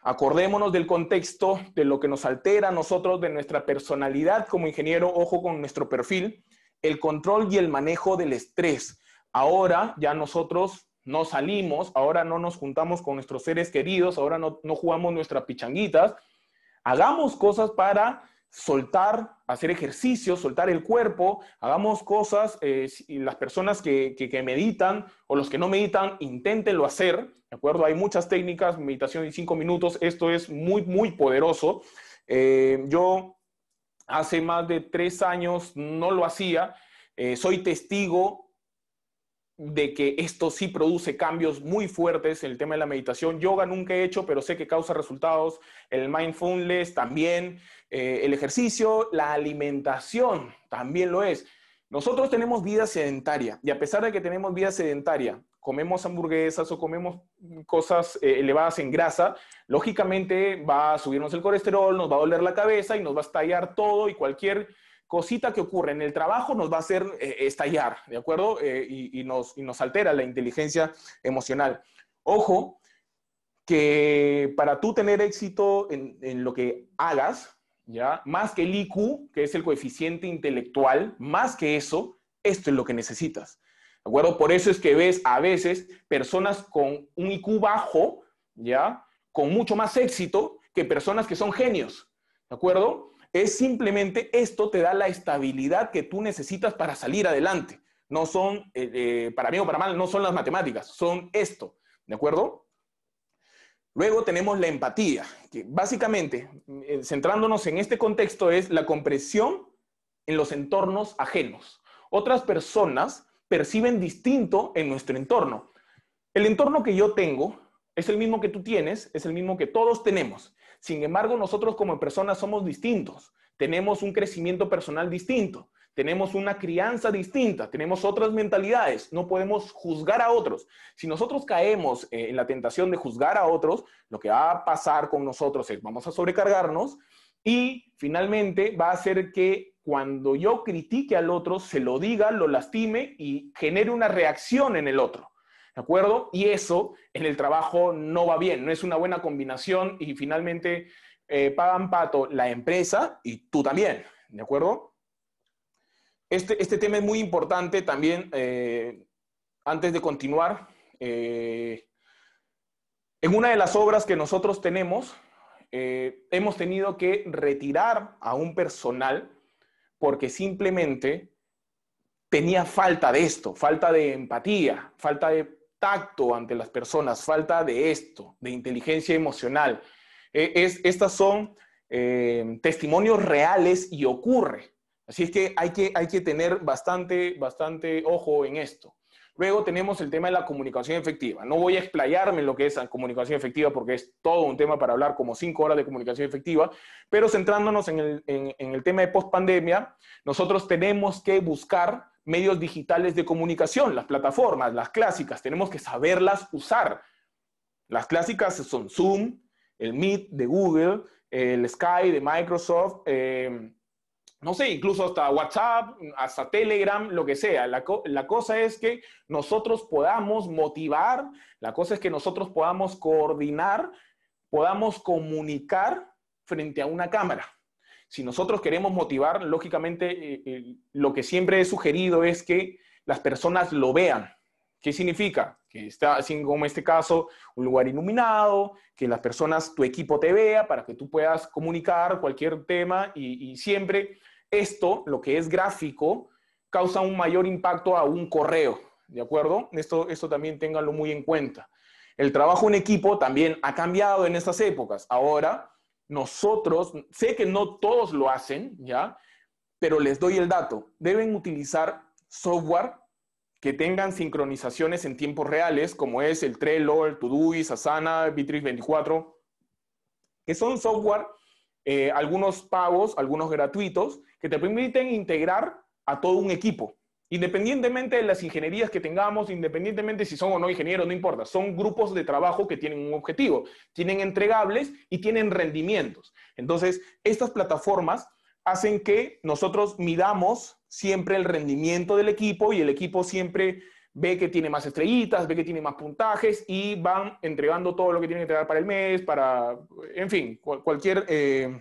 Acordémonos del contexto, de lo que nos altera a nosotros, de nuestra personalidad como ingeniero, ojo con nuestro perfil, el control y el manejo del estrés. Ahora ya nosotros no salimos, ahora no nos juntamos con nuestros seres queridos, ahora no, jugamos nuestras pichanguitas. Hagamos cosas para soltar, hacer ejercicio, soltar el cuerpo, hagamos cosas, eh, las personas que, que, meditan o los que no meditan, inténtenlo hacer, ¿de acuerdo? Hay muchas técnicas, meditación en cinco minutos, esto es muy, muy poderoso. Eh, yo hace más de tres años no lo hacía, eh, soy testigo de que esto sí produce cambios muy fuertes en el tema de la meditación. Yoga nunca he hecho, pero sé que causa resultados. El mindfulness también, eh, el ejercicio, la alimentación también lo es. Nosotros tenemos vida sedentaria y a pesar de que tenemos vida sedentaria, comemos hamburguesas o comemos cosas eh, elevadas en grasa, lógicamente va a subirnos el colesterol, nos va a doler la cabeza y nos va a estallar todo y cualquier cosita que ocurre en el trabajo nos va a hacer eh, estallar, ¿de acuerdo? Eh, y, nos, altera la inteligencia emocional. Ojo, que para tú tener éxito en, en, lo que hagas, ¿ya? Más que el IQ, que es el coeficiente intelectual, más que eso, esto es lo que necesitas. ¿De acuerdo? Por eso es que ves a veces personas con un IQ bajo, ¿ya? Con mucho más éxito que personas que son genios. ¿De acuerdo? es simplemente esto te da la estabilidad que tú necesitas para salir adelante. No son, eh, eh, para mí o para mal, no son las matemáticas, son esto, ¿de acuerdo? Luego tenemos la empatía, que básicamente, eh, centrándonos en este contexto, es la comprensión en los entornos ajenos. Otras personas perciben distinto en nuestro entorno. El entorno que yo tengo es el mismo que tú tienes, es el mismo que todos tenemos. Sin embargo, nosotros como personas somos distintos, tenemos un crecimiento personal distinto, tenemos una crianza distinta, tenemos otras mentalidades, no podemos juzgar a otros. Si nosotros caemos eh, en la tentación de juzgar a otros, lo que va a pasar con nosotros es vamos a sobrecargarnos y finalmente va a ser que cuando yo critique al otro, se lo diga, lo lastime y genere una reacción en el otro. ¿De acuerdo? Y eso en el trabajo no va bien, no es una buena combinación y finalmente eh, pagan pato la empresa y tú también, ¿de acuerdo? Este, este tema es muy importante también, eh, antes de continuar, eh, en una de las obras que nosotros tenemos, hemos tenido que retirar a un personal porque simplemente tenía falta de esto, falta de empatía, falta de tacto ante las personas, falta de esto, de inteligencia emocional. E, es, estas son eh, testimonios reales y ocurre. Así es que hay que, hay que tener bastante, bastante ojo en esto. Luego tenemos el tema de la comunicación efectiva. No voy a explayarme en lo que es la comunicación efectiva porque es todo un tema para hablar como cinco horas de comunicación efectiva, pero centrándonos en el, en el tema de post pandemia, nosotros tenemos que buscar medios digitales de comunicación, las plataformas, las clásicas, tenemos que saberlas usar. Las clásicas son Zoom, el Meet de Google, el Sky de Microsoft, eh, no sé, incluso hasta WhatsApp, hasta Telegram, lo que sea. la, cosa es que nosotros podamos motivar, la cosa es que nosotros podamos coordinar, podamos comunicar frente a una cámara. Si nosotros queremos motivar, lógicamente eh, eh, lo que siempre he sugerido es que las personas lo vean. ¿Qué significa? Que está, como en este caso, un lugar iluminado, que las personas, tu equipo te vea para que tú puedas comunicar cualquier tema y, siempre esto, lo que es gráfico, causa un mayor impacto a un correo, ¿de acuerdo? Esto, esto también ténganlo muy en cuenta. El trabajo en equipo también ha cambiado en estas épocas. Ahora nosotros, sé que no todos lo hacen, ¿ya? Pero les doy el dato. Deben utilizar software que tengan sincronizaciones en tiempos reales, como es el Trello, el Todoist, Asana, Bitrix 24, que son software, eh, algunos pagos, algunos gratuitos, que te permiten integrar a todo un equipo. Independientemente de las ingenierías que tengamos, independientemente si son o no ingenieros, no importa, son grupos de trabajo que tienen un objetivo, tienen entregables y tienen rendimientos. Entonces, estas plataformas hacen que nosotros midamos siempre el rendimiento del equipo y el equipo siempre ve que tiene más estrellitas, ve que tiene más puntajes y van entregando todo lo que tienen que entregar para el mes, para, en fin, cualquier eh,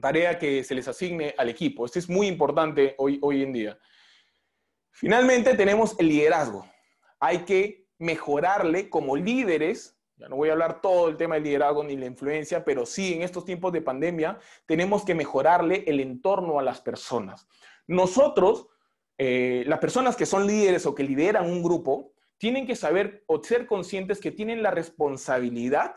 tarea que se les asigne al equipo. Esto es muy importante hoy, hoy en día. Finalmente tenemos el liderazgo. Hay que mejorarle como líderes. Ya no voy a hablar todo el tema del liderazgo ni la influencia, pero sí en estos tiempos de pandemia tenemos que mejorarle el entorno a las personas. Nosotros, eh, las personas que son líderes o que lideran un grupo, tienen que saber o ser conscientes que tienen la responsabilidad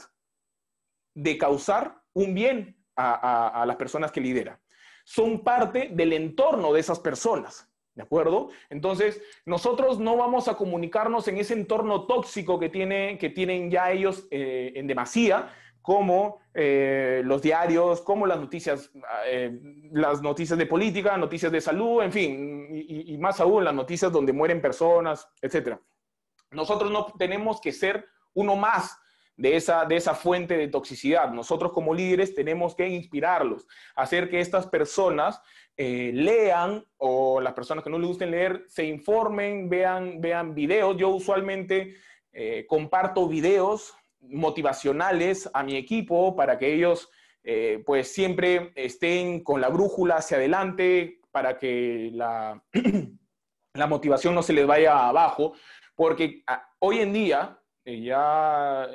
de causar un bien a, a las personas que lideran. Son parte del entorno de esas personas. ¿De acuerdo? Entonces, nosotros no vamos a comunicarnos en ese entorno tóxico que, tiene, que tienen ya ellos eh, en demasía, como eh, los diarios, como las noticias, eh, las noticias de política, noticias de salud, en fin, y, y más aún las noticias donde mueren personas, etc. Nosotros no tenemos que ser uno más de esa, de esa fuente de toxicidad. Nosotros como líderes tenemos que inspirarlos, hacer que estas personas eh, lean o las personas que no les gusten leer se informen, vean, vean videos. Yo usualmente eh, comparto videos motivacionales a mi equipo para que ellos eh, pues siempre estén con la brújula hacia adelante para que la, la motivación no se les vaya abajo, porque ah, hoy en día ya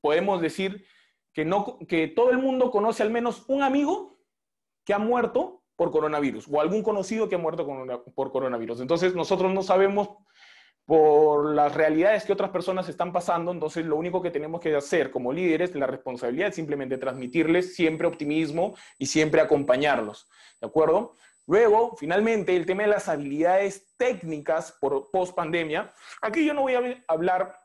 podemos decir que, no, que todo el mundo conoce al menos un amigo que ha muerto por coronavirus o algún conocido que ha muerto por coronavirus. Entonces nosotros no sabemos por las realidades que otras personas están pasando, entonces lo único que tenemos que hacer como líderes, la responsabilidad es simplemente transmitirles siempre optimismo y siempre acompañarlos, ¿de acuerdo? Luego, finalmente, el tema de las habilidades técnicas por post pandemia. Aquí yo no voy a hablar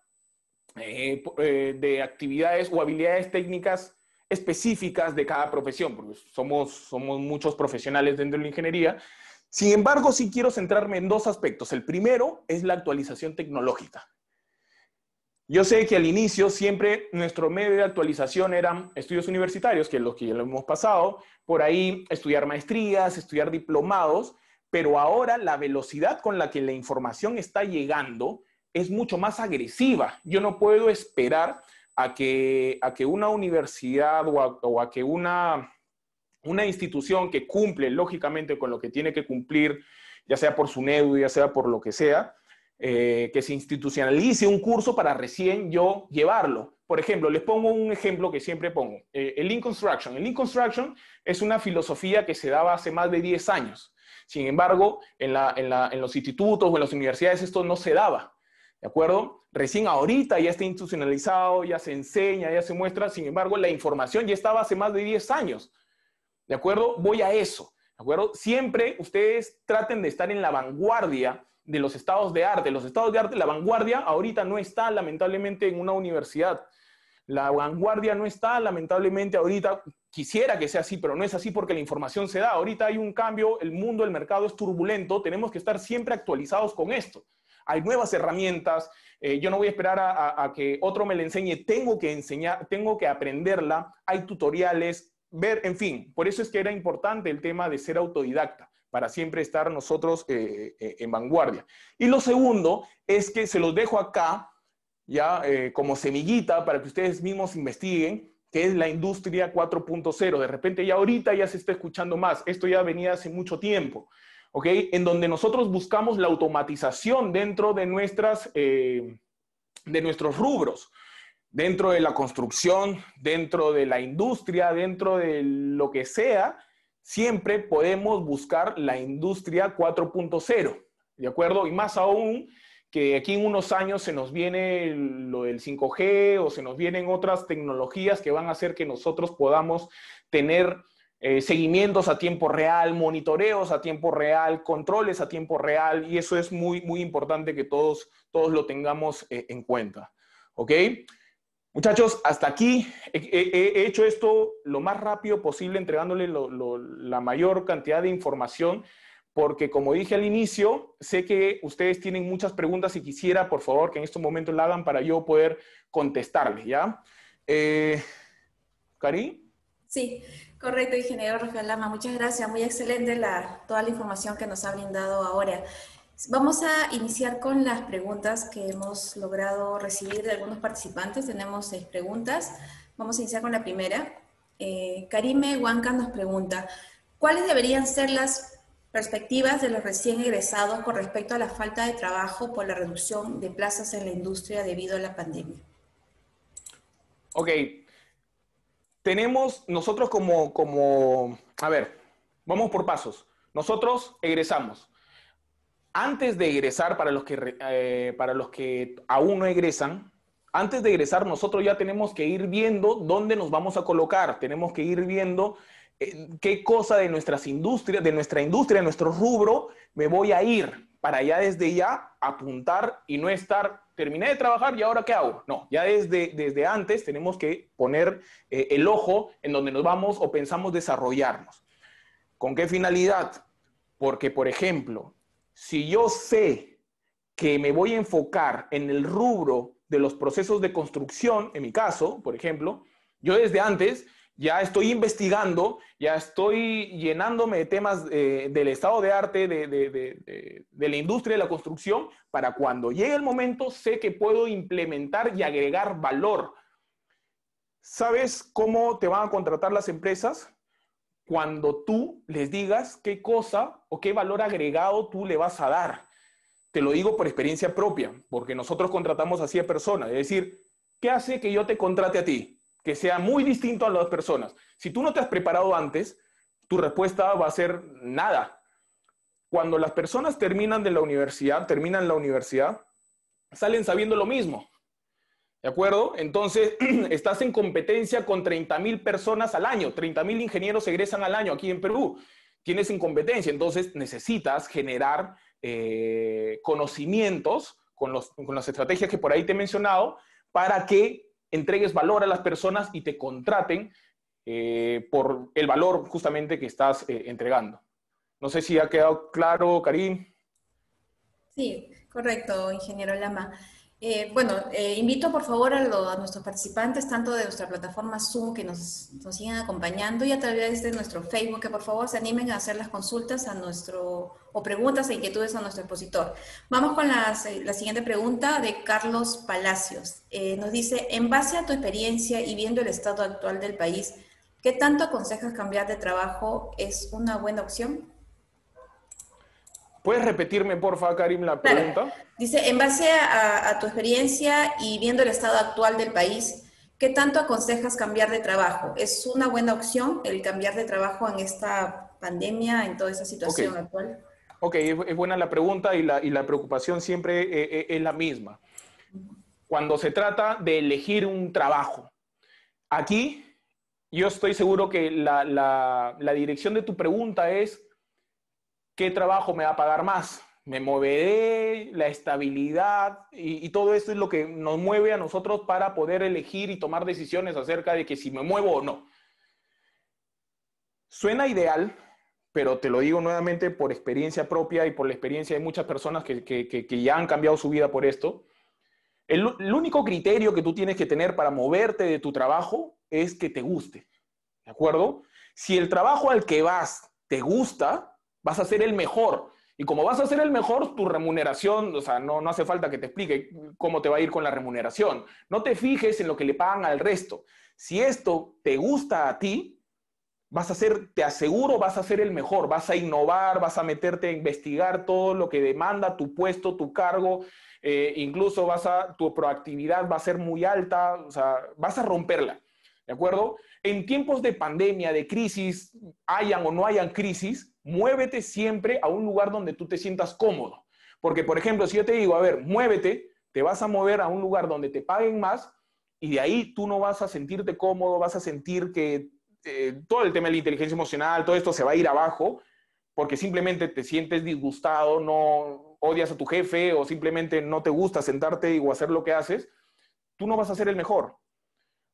eh, eh, de actividades o habilidades técnicas específicas de cada profesión, porque somos, somos muchos profesionales dentro de la ingeniería. Sin embargo, sí quiero centrarme en dos aspectos. El primero es la actualización tecnológica. Yo sé que al inicio siempre nuestro medio de actualización eran estudios universitarios, que es lo que ya lo hemos pasado, por ahí estudiar maestrías, estudiar diplomados, pero ahora la velocidad con la que la información está llegando es mucho más agresiva. Yo no puedo esperar a que, a que una universidad o a, que una, una institución que cumple lógicamente con lo que tiene que cumplir, ya sea por su NEDU, ya sea por lo que sea, eh, que se institucionalice un curso para recién yo llevarlo. Por ejemplo, les pongo un ejemplo que siempre pongo, eh, el link Construction. El link Construction es una filosofía que se daba hace más de 10 años. Sin embargo, en, en los institutos o en las universidades esto no se daba. ¿De acuerdo? Recién ahorita ya está institucionalizado, ya se enseña, ya se muestra, sin embargo, la información ya estaba hace más de 10 años. ¿De acuerdo? Voy a eso. ¿De acuerdo? Siempre ustedes traten de estar en la vanguardia de los estados de arte. Los estados de arte, la vanguardia ahorita no está lamentablemente en una universidad. La vanguardia no está lamentablemente ahorita, quisiera que sea así, pero no es así porque la información se da. Ahorita hay un cambio, el mundo, el mercado es turbulento, tenemos que estar siempre actualizados con esto hay nuevas herramientas, eh, yo no voy a esperar a, que otro me la enseñe, tengo que enseñar, tengo que aprenderla, hay tutoriales, ver, en fin, por eso es que era importante el tema de ser autodidacta para siempre estar nosotros eh, eh, en vanguardia. Y lo segundo es que se los dejo acá, ya como semillita, para que ustedes mismos investiguen, que es la industria 4.0. De repente ya ahorita ya se está escuchando más, esto ya venía hace mucho tiempo. En donde nosotros buscamos la automatización dentro de, nuestras, eh, de nuestros rubros, dentro de la construcción, dentro de la industria, dentro de lo que sea, siempre podemos buscar la industria 4.0, ¿de acuerdo? Y más aún que aquí en unos años se nos viene lo del 5G o se nos vienen otras tecnologías que van a hacer que nosotros podamos tener eh, seguimientos a tiempo real, monitoreos a tiempo real, controles a tiempo real, y eso es muy, muy importante que todos, todos lo tengamos eh, en cuenta. ¿Ok? Muchachos, hasta aquí he, hecho esto lo más rápido posible, entregándole la mayor cantidad de información, porque como dije al inicio, sé que ustedes tienen muchas preguntas y quisiera, por favor, que en este momento la hagan para yo poder contestarles, ¿ya? Eh, ¿Cari? Sí, Correcto, ingeniero Rafael Lama, muchas gracias. Muy excelente la, toda la información que nos ha brindado ahora. Vamos a iniciar con las preguntas que hemos logrado recibir de algunos participantes. Tenemos seis preguntas. Vamos a iniciar con la primera. Eh, Karime Huanca nos pregunta, ¿cuáles deberían ser las perspectivas de los recién egresados con respecto a la falta de trabajo por la reducción de plazas en la industria debido a la pandemia? Ok, tenemos nosotros como, como, a ver, vamos por pasos. Nosotros egresamos. Antes de egresar, para los que, eh, para los que aún no egresan, antes de egresar nosotros ya tenemos que ir viendo dónde nos vamos a colocar, tenemos que ir viendo eh, qué cosa de nuestras industrias, de nuestra industria, de nuestro rubro, me voy a ir para ya desde ya apuntar y no estar terminé de trabajar y ahora qué hago. No, ya desde, desde antes tenemos que poner eh, el ojo en donde nos vamos o pensamos desarrollarnos. ¿Con qué finalidad? Porque, por ejemplo, si yo sé que me voy a enfocar en el rubro de los procesos de construcción, en mi caso, por ejemplo, yo desde antes ya estoy investigando, ya estoy llenándome de temas eh, del estado de arte, de, de, la industria de la construcción, para cuando llegue el momento sé que puedo implementar y agregar valor. ¿Sabes cómo te van a contratar las empresas? Cuando tú les digas qué cosa o qué valor agregado tú le vas a dar. Te lo digo por experiencia propia, porque nosotros contratamos así a personas. Es decir, ¿qué hace que yo te contrate a ti? que sea muy distinto a las personas. Si tú no te has preparado antes, tu respuesta va a ser nada. Cuando las personas terminan de la universidad, terminan la universidad, salen sabiendo lo mismo. ¿De acuerdo? Entonces, estás en competencia con 30.000 personas al año. 30.000 ingenieros egresan al año aquí en Perú. Tienes en competencia. Entonces, necesitas generar eh, conocimientos con, con las estrategias que por ahí te he mencionado para que entregues valor a las personas y te contraten eh, por el valor justamente que estás eh, entregando. No sé si ha quedado claro, Karim. Sí, correcto, ingeniero Lama. Eh, bueno, invito por favor a, nuestros participantes, tanto de nuestra plataforma Zoom, que nos, nos sigan acompañando, y a través de nuestro Facebook, que por favor se animen a hacer las consultas a nuestro o preguntas e inquietudes a nuestro expositor. Vamos con la siguiente pregunta de Carlos Palacios. Eh, nos dice, en base a tu experiencia y viendo el estado actual del país, ¿qué tanto aconsejas cambiar de trabajo? ¿Es una buena opción? ¿Puedes repetirme, porfa, Karim, la pregunta? Dice, en base a, tu experiencia y viendo el estado actual del país, ¿qué tanto aconsejas cambiar de trabajo? ¿Es una buena opción el cambiar de trabajo en esta pandemia, en toda esa situación actual? Ok, es, buena la pregunta y la, preocupación siempre eh, eh, es, la misma. Cuando se trata de elegir un trabajo, aquí yo estoy seguro que la, dirección de tu pregunta es, ¿qué trabajo me va a pagar más? me moveré, la estabilidad y, y, todo esto es lo que nos mueve a nosotros para poder elegir y tomar decisiones acerca de que si me muevo o no. Suena ideal, pero te lo digo nuevamente por experiencia propia y por la experiencia de muchas personas que, ya han cambiado su vida por esto. El, único criterio que tú tienes que tener para moverte de tu trabajo es que te guste, ¿de acuerdo? Si el trabajo al que vas te gusta, vas a ser el mejor. Y como vas a ser el mejor, tu remuneración, o sea, no, no hace falta que te explique cómo te va a ir con la remuneración. No te fijes en lo que le pagan al resto. Si esto te gusta a ti, vas a ser, te aseguro, vas a ser el mejor, vas a innovar, vas a meterte a investigar todo lo que demanda tu puesto, tu cargo, eh, incluso vas a, tu proactividad va a ser muy alta, o sea, vas a romperla, ¿de acuerdo? En tiempos de pandemia, de crisis, hayan o no hayan crisis, muévete siempre a un lugar donde tú te sientas cómodo. Porque, por ejemplo, si yo te digo, a ver, muévete, te vas a mover a un lugar donde te paguen más y de ahí tú no vas a sentirte cómodo, vas a sentir que eh, todo el tema de la inteligencia emocional, todo esto se va a ir abajo porque simplemente te sientes disgustado, no odias a tu jefe o simplemente no te gusta sentarte o hacer lo que haces, tú no vas a ser el mejor,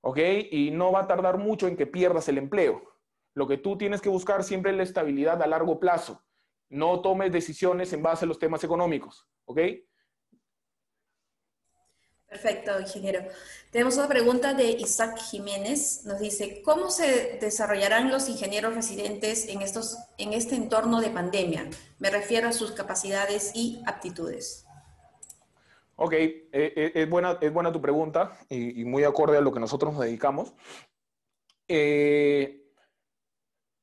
¿ok? Y no va a tardar mucho en que pierdas el empleo. Lo que tú tienes que buscar siempre es la estabilidad a largo plazo. No tomes decisiones en base a los temas económicos, ¿ok? Perfecto, ingeniero. Tenemos una pregunta de Isaac Jiménez. Nos dice, ¿cómo se desarrollarán los ingenieros residentes en, estos, en este entorno de pandemia? Me refiero a sus capacidades y aptitudes. Ok, eh, eh, es, buena, es buena tu pregunta y, muy acorde a lo que nosotros nos dedicamos. Eh,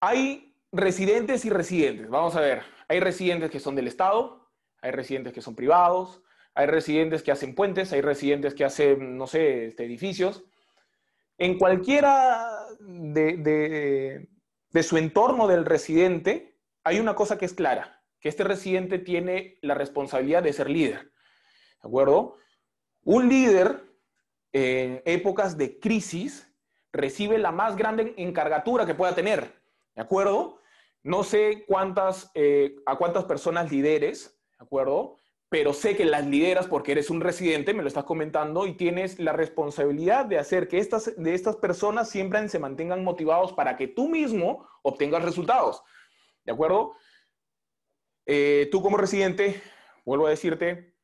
hay residentes y residentes, vamos a ver, hay residentes que son del Estado, hay residentes que son privados, hay residentes que hacen puentes, hay residentes que hacen, no sé, este, edificios. En cualquiera de, su entorno del residente, hay una cosa que es clara, que este residente tiene la responsabilidad de ser líder. ¿De acuerdo? Un líder en épocas de crisis recibe la más grande encargatura que pueda tener. ¿De acuerdo? No sé cuántas, eh, a cuántas personas lideres, ¿de acuerdo? pero sé que las lideras porque eres un residente, me lo estás comentando, y tienes la responsabilidad de hacer que estas, de estas personas siempre se mantengan motivados para que tú mismo obtengas resultados. ¿De acuerdo? Eh, tú como residente, vuelvo a decirte,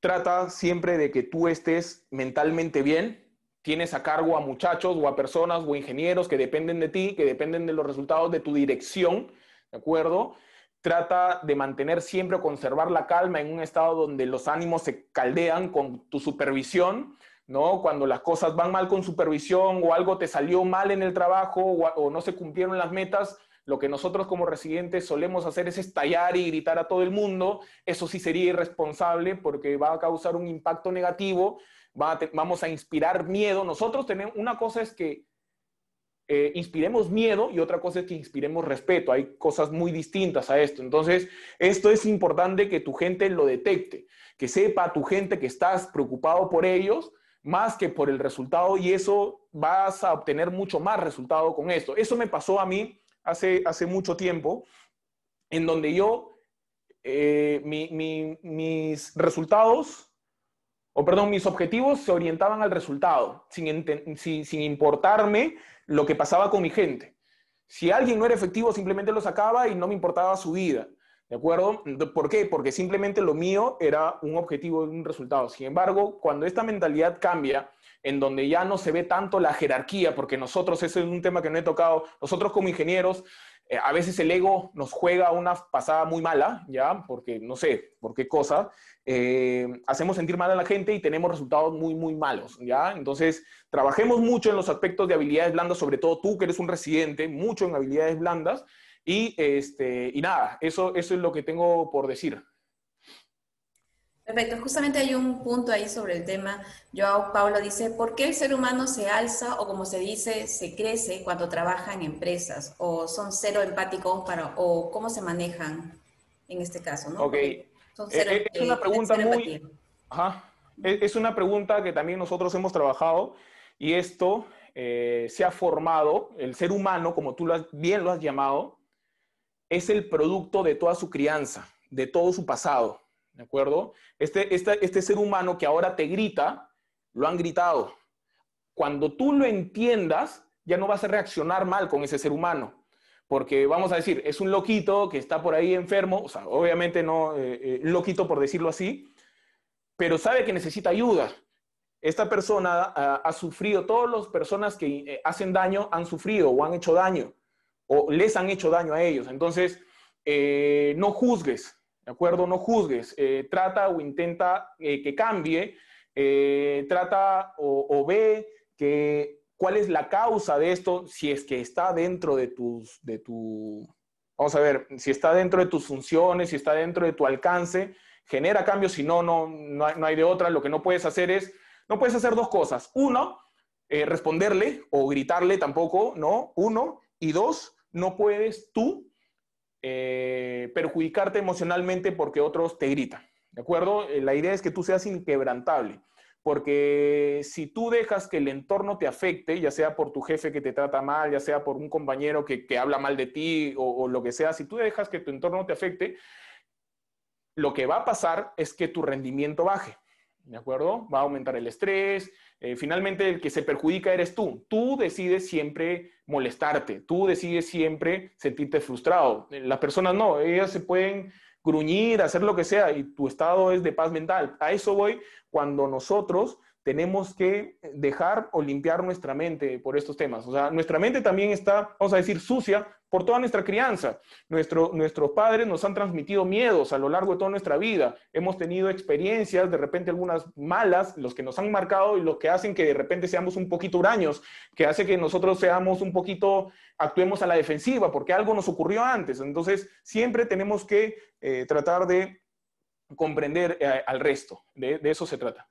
trata siempre de que tú estés mentalmente bien. Tienes a cargo a muchachos o a personas o ingenieros que dependen de ti, que dependen de los resultados de tu dirección, ¿de acuerdo? trata de mantener siempre o conservar la calma en un estado donde los ánimos se caldean con tu supervisión, ¿no? Cuando las cosas van mal con supervisión o algo te salió mal en el trabajo o, no se cumplieron las metas, lo que nosotros como residentes solemos hacer es estallar y gritar a todo el mundo, eso sí sería irresponsable porque va a causar un impacto negativo, vamos a inspirar miedo. Nosotros tenemos, una cosa es que eh, inspiremos miedo y otra cosa es que inspiremos respeto. Hay cosas muy distintas a esto. Entonces, esto es importante que tu gente lo detecte, que sepa tu gente que estás preocupado por ellos más que por el resultado y eso vas a obtener mucho más resultado con esto. Eso me pasó a mí hace, hace mucho tiempo, en donde yo, eh, mis resultados o perdón, mis objetivos se orientaban al resultado, sin, sin, importarme lo que pasaba con mi gente. Si alguien no era efectivo, simplemente lo sacaba y no me importaba su vida. ¿De acuerdo? ¿Por qué? Porque simplemente lo mío era un objetivo, un resultado. Sin embargo, cuando esta mentalidad cambia, en donde ya no se ve tanto la jerarquía, porque nosotros, eso es un tema que no he tocado, nosotros como ingenieros eh, a veces el ego nos juega una pasada muy mala, ¿ya? Porque no sé por qué cosa, eh, hacemos sentir mal a la gente y tenemos resultados muy, muy malos, ¿ya? Entonces, trabajemos mucho en los aspectos de habilidades blandas, sobre todo tú que eres un residente, mucho en habilidades blandas. Y, este, y nada, eso, eso es lo que tengo por decir. Perfecto, justamente hay un punto ahí sobre el tema. Joao Pablo dice, ¿por qué el ser humano se alza o como se dice, se crece cuando trabaja en empresas? ¿O son cero empáticos para, o cómo se manejan en este caso? Ok, eh, es una pregunta muy... Es una pregunta que también nosotros hemos trabajado y esto eh, se ha formado, el ser humano, como tú bien lo has llamado, es el producto de toda su crianza, de todo su pasado ¿de acuerdo? Este, este, este, ser humano que ahora te grita, lo han gritado. Cuando tú lo entiendas, ya no vas a reaccionar mal con ese ser humano. Porque vamos a decir, es un loquito que está por ahí enfermo, o sea, obviamente no, eh, eh, loquito por decirlo así, pero sabe que necesita ayuda. Esta persona ah, ha, sufrido, todas las personas que eh, hacen daño han sufrido o han hecho daño, o les han hecho daño a ellos. Entonces, no juzgues, ¿De acuerdo? No juzgues, eh, trata o intenta eh, que cambie, eh, trata o, ve que, cuál es la causa de esto, si es que está dentro de tus, de tu, vamos a ver, si está dentro de tus funciones, si está dentro de tu alcance, genera cambios, si no, no, no hay de otra, lo que no puedes hacer es, no puedes hacer dos cosas. Uno, responderle o gritarle tampoco, ¿no? Uno, y dos, no puedes tú eh, perjudicarte emocionalmente porque otros te gritan. ¿De acuerdo? Eh, la idea es que tú seas inquebrantable, porque si tú dejas que el entorno te afecte, ya sea por tu jefe que te trata mal, ya sea por un compañero que, habla mal de ti o lo que sea, si tú dejas que tu entorno te afecte, lo que va a pasar es que tu rendimiento baje. ¿de acuerdo? Va a aumentar el estrés. Eh, finalmente, el que se perjudica eres tú. Tú decides siempre molestarte, tú decides siempre sentirte frustrado. Eh, las personas no, ellas se pueden gruñir, hacer lo que sea, y tu estado es de paz mental. A eso voy cuando nosotros tenemos que dejar o limpiar nuestra mente por estos temas. O sea, nuestra mente también está, vamos a decir, sucia por toda nuestra crianza. Nuestro, nuestros padres nos han transmitido miedos a lo largo de toda nuestra vida. Hemos tenido experiencias, de repente algunas malas, los que nos han marcado y los que hacen que de repente seamos un poquito huraños, que hace que nosotros seamos un poquito, actuemos a la defensiva, porque algo nos ocurrió antes. Entonces, siempre tenemos que eh, tratar de comprender eh, al resto. de eso se trata.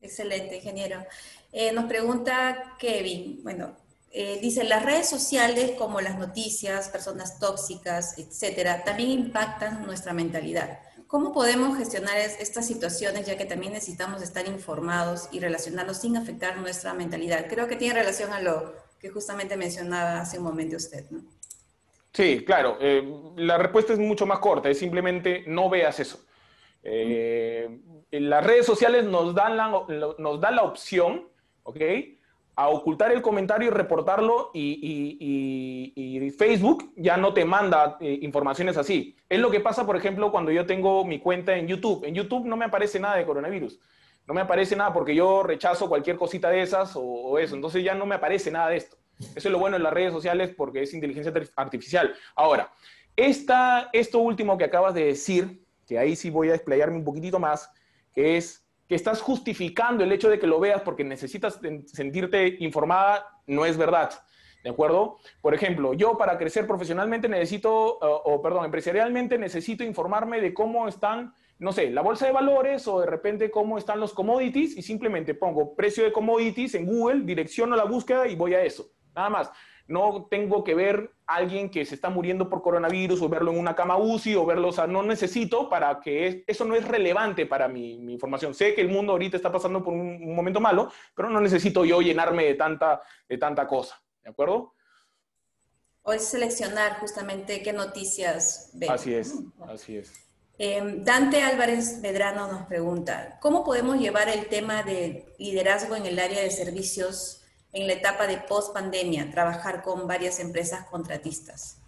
Excelente, ingeniero. Eh, nos pregunta Kevin, bueno, eh, dice, las redes sociales como las noticias, personas tóxicas, etcétera, también impactan nuestra mentalidad. ¿Cómo podemos gestionar estas situaciones ya que también necesitamos estar informados y relacionarnos sin afectar nuestra mentalidad? Creo que tiene relación a lo que justamente mencionaba hace un momento usted, ¿no? Sí, claro. Eh, la respuesta es mucho más corta, es simplemente no veas eso las redes sociales nos dan la, nos dan la opción, ¿ok? A ocultar el comentario y reportarlo y, Facebook ya no te manda eh, informaciones así. Es lo que pasa, por ejemplo, cuando yo tengo mi cuenta en YouTube. En YouTube no me aparece nada de coronavirus. No me aparece nada porque yo rechazo cualquier cosita de esas o, eso. Entonces ya no me aparece nada de esto. Eso es lo bueno en las redes sociales porque es inteligencia artificial. Ahora, esta, esto último que acabas de decir, que ahí sí voy a desplayarme un poquitito más, que es que estás justificando el hecho de que lo veas porque necesitas sentirte informada, no es verdad. ¿De acuerdo? Por ejemplo, yo para crecer profesionalmente necesito, o, perdón, empresarialmente necesito informarme de cómo están, no sé, la bolsa de valores o de repente cómo están los commodities y simplemente pongo precio de commodities en Google, direcciono la búsqueda y voy a eso. Nada más. No tengo que ver a alguien que se está muriendo por coronavirus o verlo en una cama UCI o verlo, o sea, no necesito para que eso no es relevante para mi, información. Sé que el mundo ahorita está pasando por un, momento malo, pero no necesito yo llenarme de tanta, de tanta cosa, ¿de acuerdo? O es seleccionar justamente qué noticias ver. Así es, mm, así es. Em, Dante Álvarez Medrano nos pregunta, ¿cómo podemos llevar el tema de liderazgo en el área de servicios en la etapa de post pandemia, trabajar con varias empresas contratistas?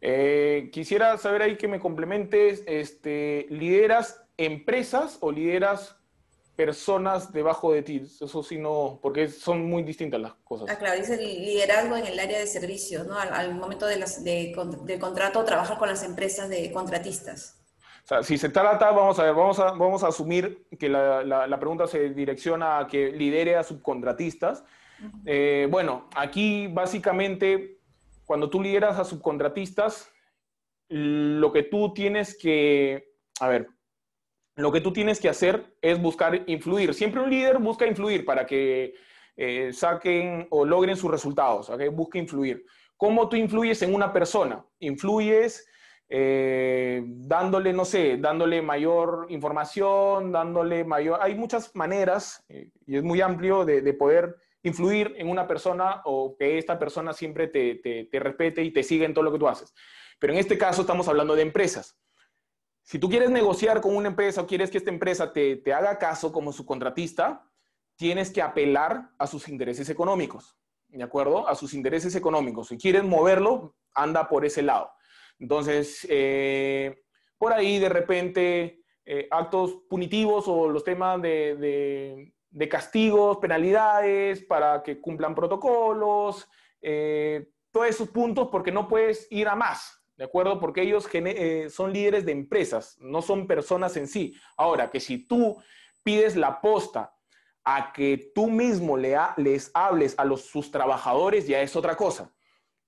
Eh, quisiera saber ahí que me complementes, este, ¿lideras empresas o lideras personas debajo de ti? Eso sí no, porque son muy distintas las cosas. Ah, claro, dice liderazgo en el área de servicios, ¿no? Al, momento de las, del contrato, trabajar con las empresas de contratistas si se trata, vamos a ver, vamos a, vamos a asumir que la, la, pregunta se direcciona a que lidere a subcontratistas. Eh, bueno, aquí básicamente, cuando tú lideras a subcontratistas, lo que tú tienes que, a ver, lo que tú tienes que hacer es buscar influir. Siempre un líder busca influir para que eh, saquen o logren sus resultados, ¿okay? busca influir. ¿Cómo tú influyes en una persona? Influyes eh, dándole, no sé, dándole mayor información, dándole mayor... Hay muchas maneras, eh, y es muy amplio, de, poder influir en una persona o que esta persona siempre te, respete y te siga en todo lo que tú haces. Pero en este caso estamos hablando de empresas. Si tú quieres negociar con una empresa o quieres que esta empresa te, te haga caso como su contratista tienes que apelar a sus intereses económicos, ¿de acuerdo? A sus intereses económicos. Si quieres moverlo, anda por ese lado. Entonces, eh, por ahí de repente eh, actos punitivos o los temas de, castigos, penalidades para que cumplan protocolos, eh, todos esos puntos porque no puedes ir a más, ¿de acuerdo? Porque ellos son líderes de empresas, no son personas en sí. Ahora, que si tú pides la posta a que tú mismo les hables a los, sus trabajadores, ya es otra cosa,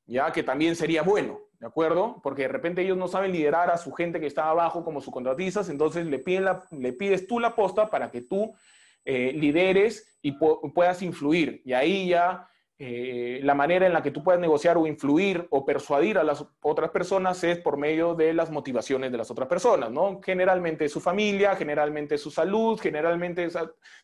ya que también sería bueno. ¿de acuerdo? Porque de repente ellos no saben liderar a su gente que está abajo como contratistas, entonces le, le pides tú la posta para que tú eh, lideres y puedas influir. Y ahí ya eh, la manera en la que tú puedes negociar o influir o persuadir a las otras personas es por medio de las motivaciones de las otras personas, ¿no? Generalmente su familia, generalmente su salud, generalmente...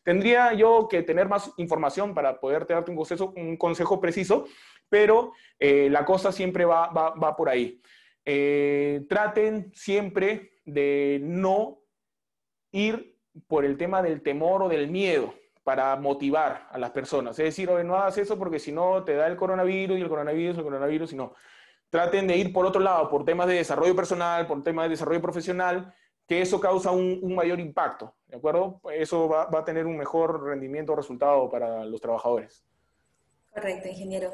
tendría yo que tener más información para poder darte un consejo, un consejo preciso, pero eh, la cosa siempre va, por ahí. Eh, traten siempre de no ir por el tema del temor o del miedo para motivar a las personas. Es decir, no hagas eso porque si no te da el coronavirus y el coronavirus, el coronavirus, Sino Traten de ir por otro lado, por temas de desarrollo personal, por temas de desarrollo profesional, que eso causa un, mayor impacto, ¿de acuerdo? Eso va a tener un mejor rendimiento o resultado para los trabajadores. Correcto, ingeniero.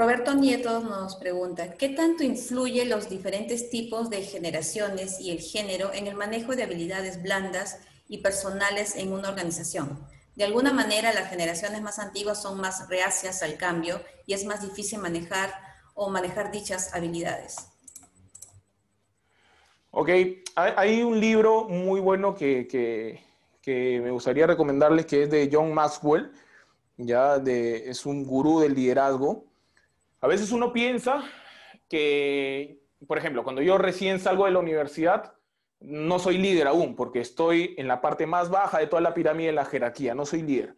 Roberto Nieto nos pregunta, ¿qué tanto influye los diferentes tipos de generaciones y el género en el manejo de habilidades blandas y personales en una organización? De alguna manera, las generaciones más antiguas son más reacias al cambio y es más difícil manejar o manejar dichas habilidades. Ok, hay un libro muy bueno que, me gustaría recomendarles que es de John Maxwell, ya de, es un gurú del liderazgo a veces uno piensa que, por ejemplo, cuando yo recién salgo de la universidad, no soy líder aún, porque estoy en la parte más baja de toda la pirámide de la jerarquía, no soy líder.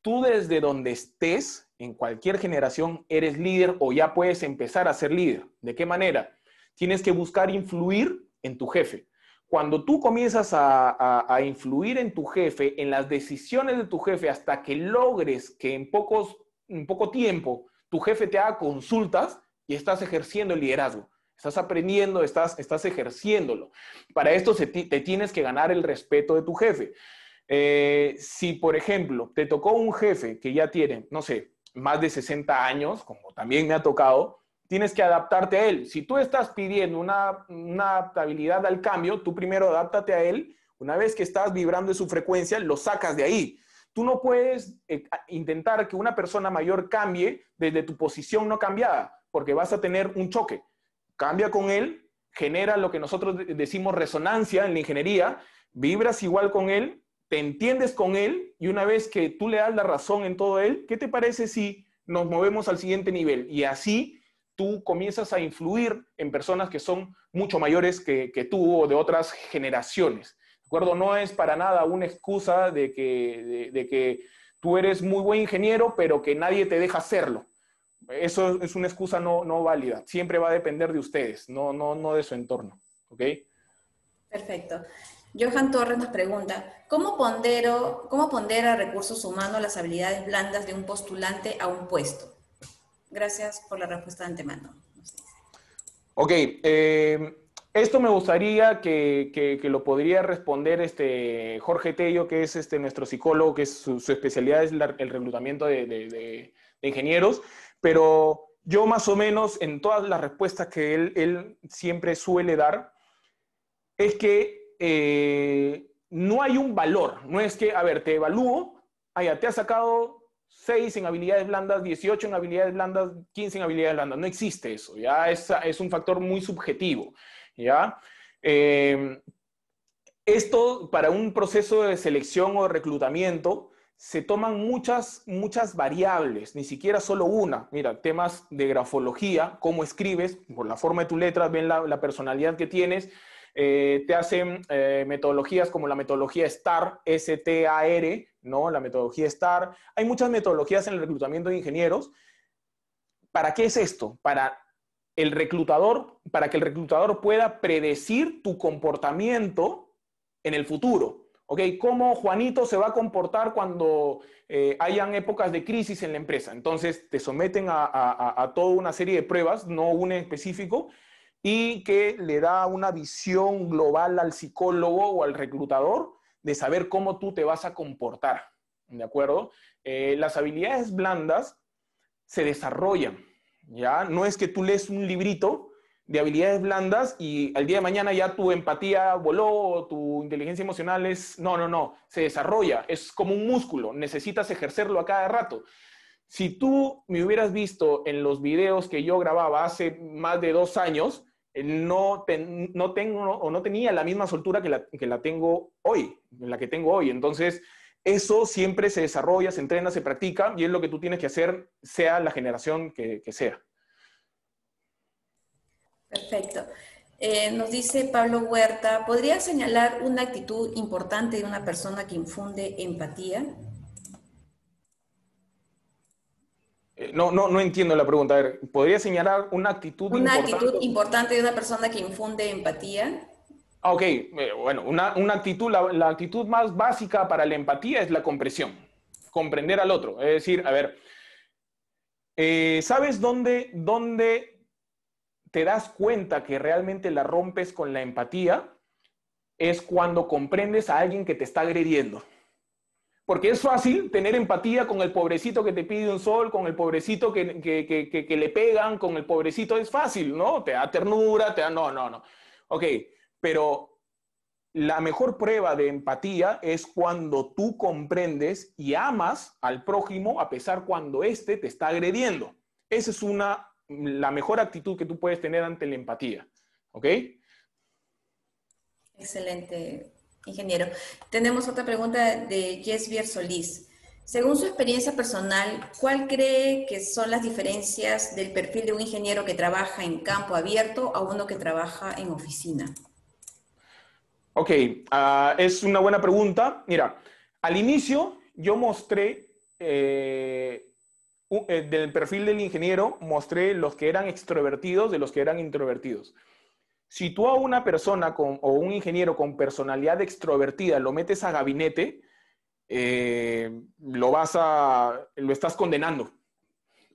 Tú desde donde estés, en cualquier generación, eres líder o ya puedes empezar a ser líder. ¿De qué manera? Tienes que buscar influir en tu jefe. Cuando tú comienzas a, influir en tu jefe, en las decisiones de tu jefe, hasta que logres que en poco tiempo tu jefe te haga consultas y estás ejerciendo el liderazgo. Estás aprendiendo, estás, estás ejerciéndolo. Para esto te tienes que ganar el respeto de tu jefe. Eh, si, por ejemplo, te tocó un jefe que ya tiene, no sé, más de 60 años, como también me ha tocado, tienes que adaptarte a él. Si tú estás pidiendo una, una adaptabilidad al cambio, tú primero adáptate a él. Una vez que estás vibrando en su frecuencia, lo sacas de ahí. Tú no puedes eh, intentar que una persona mayor cambie desde tu posición no cambiada, porque vas a tener un choque. Cambia con él, genera lo que nosotros decimos resonancia en la ingeniería, vibras igual con él, te entiendes con él y una vez que tú le das la razón en todo él, ¿qué te parece si nos movemos al siguiente nivel? Y así tú comienzas a influir en personas que son mucho mayores que tú o de otras generaciones. No es para nada una excusa de que, de, que tú eres muy buen ingeniero, pero que nadie te deja hacerlo. Eso es una excusa no, válida. Siempre va a depender de ustedes, no, no, no de su entorno. ¿Ok? Perfecto. Johan Torres nos pregunta, ¿cómo, pondero, ¿cómo pondera recursos humanos las habilidades blandas de un postulante a un puesto? Gracias por la respuesta de antemano. Ok, eh, esto me gustaría que, lo podría responder este Jorge Tello, que es este, nuestro psicólogo, que su, especialidad es el reclutamiento de, ingenieros, pero yo más o menos en todas las respuestas que él, siempre suele dar, es que eh, no hay un valor, no es que, a ver, te evalúo, te ha sacado 6 en habilidades blandas, 18 en habilidades blandas, 15 en habilidades blandas, no existe eso, ya es un factor muy subjetivo. ¿ya? Eh, esto para un proceso de selección o reclutamiento se toman muchas, muchas variables, ni siquiera solo una. Mira, temas de grafología, cómo escribes, por la forma de tu letra, ven la, personalidad que tienes. Eh, te hacen eh, metodologías como la metodología STAR, S-T-A-R, ¿no? La metodología STAR. Hay muchas metodologías en el reclutamiento de ingenieros. ¿Para qué es esto? Para el reclutador, para que el reclutador pueda predecir tu comportamiento en el futuro. ¿Ok? ¿Cómo Juanito se va a comportar cuando eh, hayan épocas de crisis en la empresa? Entonces, te someten a, toda una serie de pruebas, no un específico, y que le da una visión global al psicólogo o al reclutador de saber cómo tú te vas a comportar. ¿De acuerdo? Eh, las habilidades blandas se desarrollan ¿ya? No es que tú lees un librito de habilidades blandas y al día de mañana ya tu empatía voló, o tu inteligencia emocional es... No, no, no, se desarrolla, es como un músculo, necesitas ejercerlo a cada rato. Si tú me hubieras visto en los videos que yo grababa hace más de dos años, eh, no, tengo o no tenía la misma soltura que la, que la tengo hoy, la que tengo hoy. Entonces, eso siempre se desarrolla, se entrena, se practica y es lo que tú tienes que hacer, sea la generación que, sea. Perfecto. Eh, nos dice Pablo Huerta, ¿podría señalar una actitud importante de una persona que infunde empatía? Eh, no, no, no entiendo la pregunta. A ver, ¿podría señalar una actitud importante? Una actitud importante de una persona que infunde empatía. Ah, ok, eh, bueno, una, una actitud, la, actitud más básica para la empatía es la compresión, comprender al otro. Es decir, a ver, eh, ¿sabes dónde, dónde te das cuenta que realmente la rompes con la empatía? Es cuando comprendes a alguien que te está agrediendo. Porque es fácil tener empatía con el pobrecito que te pide un sol, con el pobrecito que, que le pegan, con el pobrecito es fácil, ¿no? Te da ternura, te da... No, no, no. Ok pero la mejor prueba de empatía es cuando tú comprendes y amas al prójimo a pesar cuando éste te está agrediendo. Esa es la mejor actitud que tú puedes tener ante la empatía. ¿Ok? Excelente, ingeniero. Tenemos otra pregunta de Jesvier Solís. Según su experiencia personal, ¿cuál cree que son las diferencias del perfil de un ingeniero que trabaja en campo abierto a uno que trabaja en oficina? Ok, ah, es una buena pregunta. Mira, al inicio yo mostré, eh, eh, del perfil del ingeniero, mostré los que eran extrovertidos de los que eran introvertidos. Si tú a una persona o un ingeniero con personalidad extrovertida lo metes a gabinete, eh, lo vas a, lo estás condenando,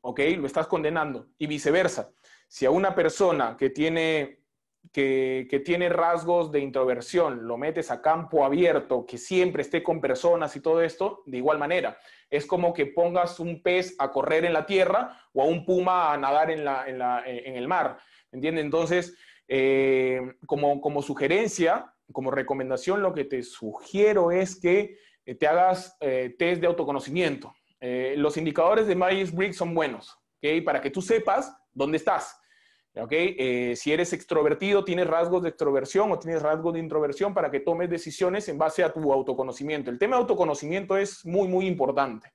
¿ok? Lo estás condenando y viceversa. Si a una persona que tiene que, tiene rasgos de introversión, lo metes a campo abierto, que siempre esté con personas y todo esto, de igual manera. Es como que pongas un pez a correr en la tierra o a un puma a nadar en, el mar. ¿Entiendes? Entonces, eh, como, sugerencia, como recomendación, lo que te sugiero es que eh, te hagas eh, test de autoconocimiento. los indicadores de Myers-Briggs son buenos, Para que tú sepas dónde estás. Eh, si eres extrovertido, tienes rasgos de extroversión o tienes rasgos de introversión para que tomes decisiones en base a tu autoconocimiento. El tema de autoconocimiento es muy, muy importante,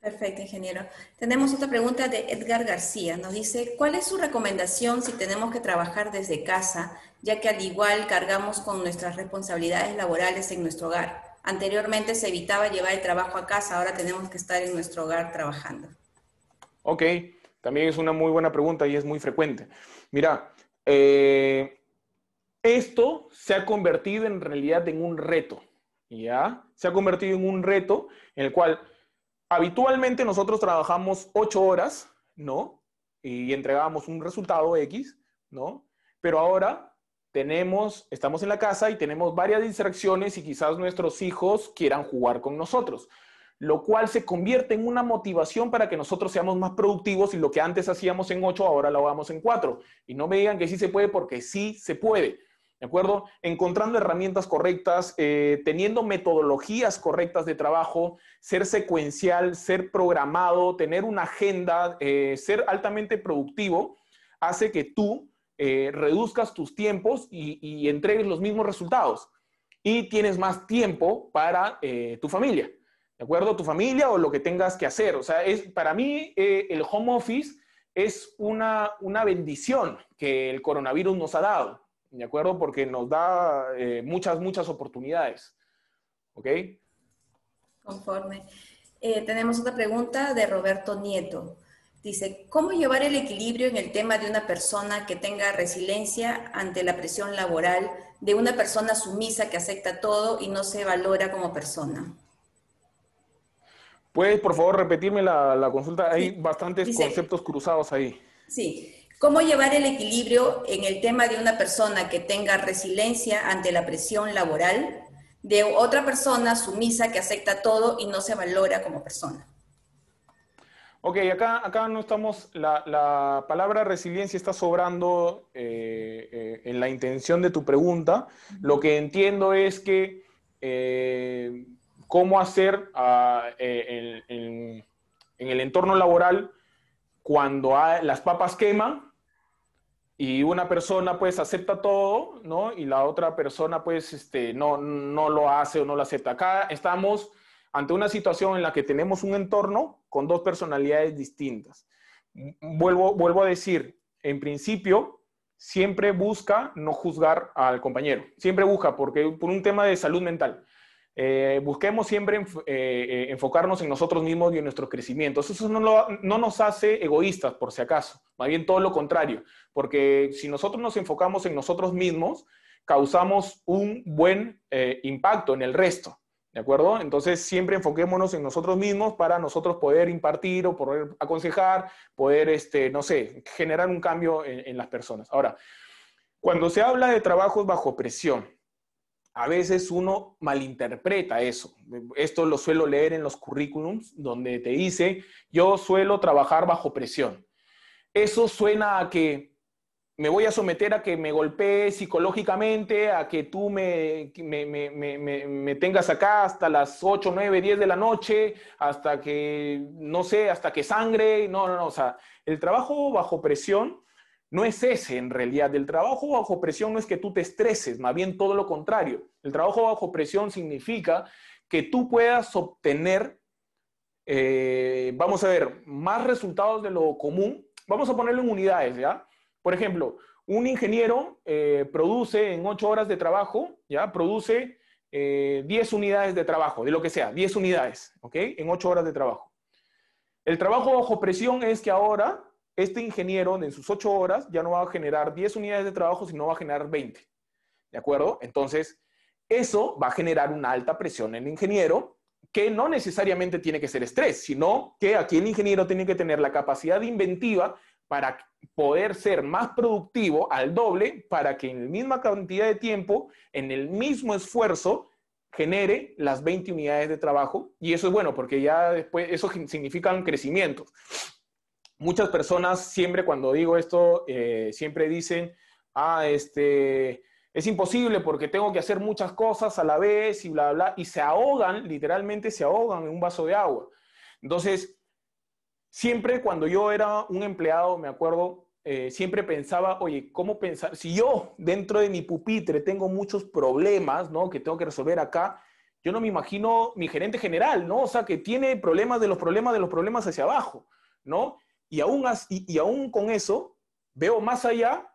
Perfecto, ingeniero. Tenemos otra pregunta de Edgar García. Nos dice, ¿cuál es su recomendación si tenemos que trabajar desde casa, ya que al igual cargamos con nuestras responsabilidades laborales en nuestro hogar? Anteriormente se evitaba llevar el trabajo a casa, ahora tenemos que estar en nuestro hogar trabajando. Ok, también es una muy buena pregunta y es muy frecuente. Mira, eh, esto se ha convertido en realidad en un reto, ¿ya? Se ha convertido en un reto en el cual habitualmente nosotros trabajamos ocho horas, ¿no? Y entregábamos un resultado X, ¿no? Pero ahora tenemos, estamos en la casa y tenemos varias distracciones y quizás nuestros hijos quieran jugar con nosotros lo cual se convierte en una motivación para que nosotros seamos más productivos y lo que antes hacíamos en 8 ahora lo hagamos en 4. Y no me digan que sí se puede porque sí se puede. ¿De acuerdo? Encontrando herramientas correctas, eh, teniendo metodologías correctas de trabajo, ser secuencial, ser programado, tener una agenda, eh, ser altamente productivo, hace que tú eh, reduzcas tus tiempos y, entregues los mismos resultados. Y tienes más tiempo para tu familia. ¿de acuerdo? Tu familia o lo que tengas que hacer. O sea, es, para mí eh, el home office es una, bendición que el coronavirus nos ha dado, ¿de acuerdo? Porque nos da eh, muchas, muchas oportunidades. ¿Ok? Conforme. Eh, tenemos otra pregunta de Roberto Nieto. Dice, ¿cómo llevar el equilibrio en el tema de una persona que tenga resiliencia ante la presión laboral, de una persona sumisa que acepta todo y no se valora como persona? ¿Puedes, por favor, repetirme la, consulta? Hay bastantes conceptos cruzados ahí. Sí. ¿Cómo llevar el equilibrio en el tema de una persona que tenga resiliencia ante la presión laboral de otra persona sumisa que acepta todo y no se valora como persona? Ok, acá, acá no estamos, la, palabra resiliencia está sobrando eh, eh, en la intención de tu pregunta. Lo que entiendo es que eh, cómo hacer ah, eh, en, el entorno laboral cuando las papas queman y una persona pues acepta todo, ¿no? Y la otra persona pues este, no, no lo hace o no lo acepta. Acá estamos ante una situación en la que tenemos un entorno con dos personalidades distintas. Vuelvo, vuelvo a decir, en principio, siempre busca no juzgar al compañero, siempre busca, porque por un tema de salud mental. Eh, busquemos siempre eh, eh, enfocarnos en nosotros mismos y en nuestros crecimientos Eso no, nos hace egoístas, por si acaso, más bien todo lo contrario, porque si nosotros nos enfocamos en nosotros mismos, causamos un buen impacto en el resto, ¿de acuerdo? Entonces siempre enfoquémonos en nosotros mismos para nosotros poder impartir o poder aconsejar, poder, este, no sé, generar un cambio en, en las personas. Ahora, cuando se habla de trabajos bajo presión, a veces uno malinterpreta eso. Esto lo suelo leer en los currículums, donde te dice, yo suelo trabajar bajo presión. Eso suena a que me voy a someter a que me golpee psicológicamente, a que tú me, tengas acá hasta las 8, 9, 10 de la noche, hasta que, no sé, hasta que sangre. No, no, no. O sea, el trabajo bajo presión no es ese en realidad. El trabajo bajo presión no es que tú te estreses, más bien todo lo contrario. El trabajo bajo presión significa que tú puedas obtener, eh, vamos a ver, más resultados de lo común. Vamos a ponerlo en unidades, ¿ya? Por ejemplo, un ingeniero eh, produce en 8 horas de trabajo, ¿ya? Produce eh, diez 10 unidades de trabajo, de lo que sea, 10 unidades, ¿ok? En 8 horas de trabajo. El trabajo bajo presión es que ahora este ingeniero en sus ocho horas ya no va a generar 10 unidades de trabajo, sino va a generar 20. ¿De acuerdo? Entonces, eso va a generar una alta presión en el ingeniero, que no necesariamente tiene que ser estrés, sino que aquí el ingeniero tiene que tener la capacidad inventiva para poder ser más productivo al doble, para que en la misma cantidad de tiempo, en el mismo esfuerzo, genere las 20 unidades de trabajo. Y eso es bueno, porque ya después, eso significa un crecimiento. Muchas personas siempre cuando digo esto, eh, siempre dicen, ah, este, es imposible porque tengo que hacer muchas cosas a la vez y bla, bla, y se ahogan, literalmente se ahogan en un vaso de agua. Entonces, siempre cuando yo era un empleado, me acuerdo, eh, siempre pensaba, oye, ¿cómo pensar? Si yo dentro de mi pupitre tengo muchos problemas, ¿no? Que tengo que resolver acá, yo no me imagino mi gerente general, ¿no? O sea, que tiene problemas de los problemas de los problemas hacia abajo, ¿no? Y aún, y aún con eso, veo más allá,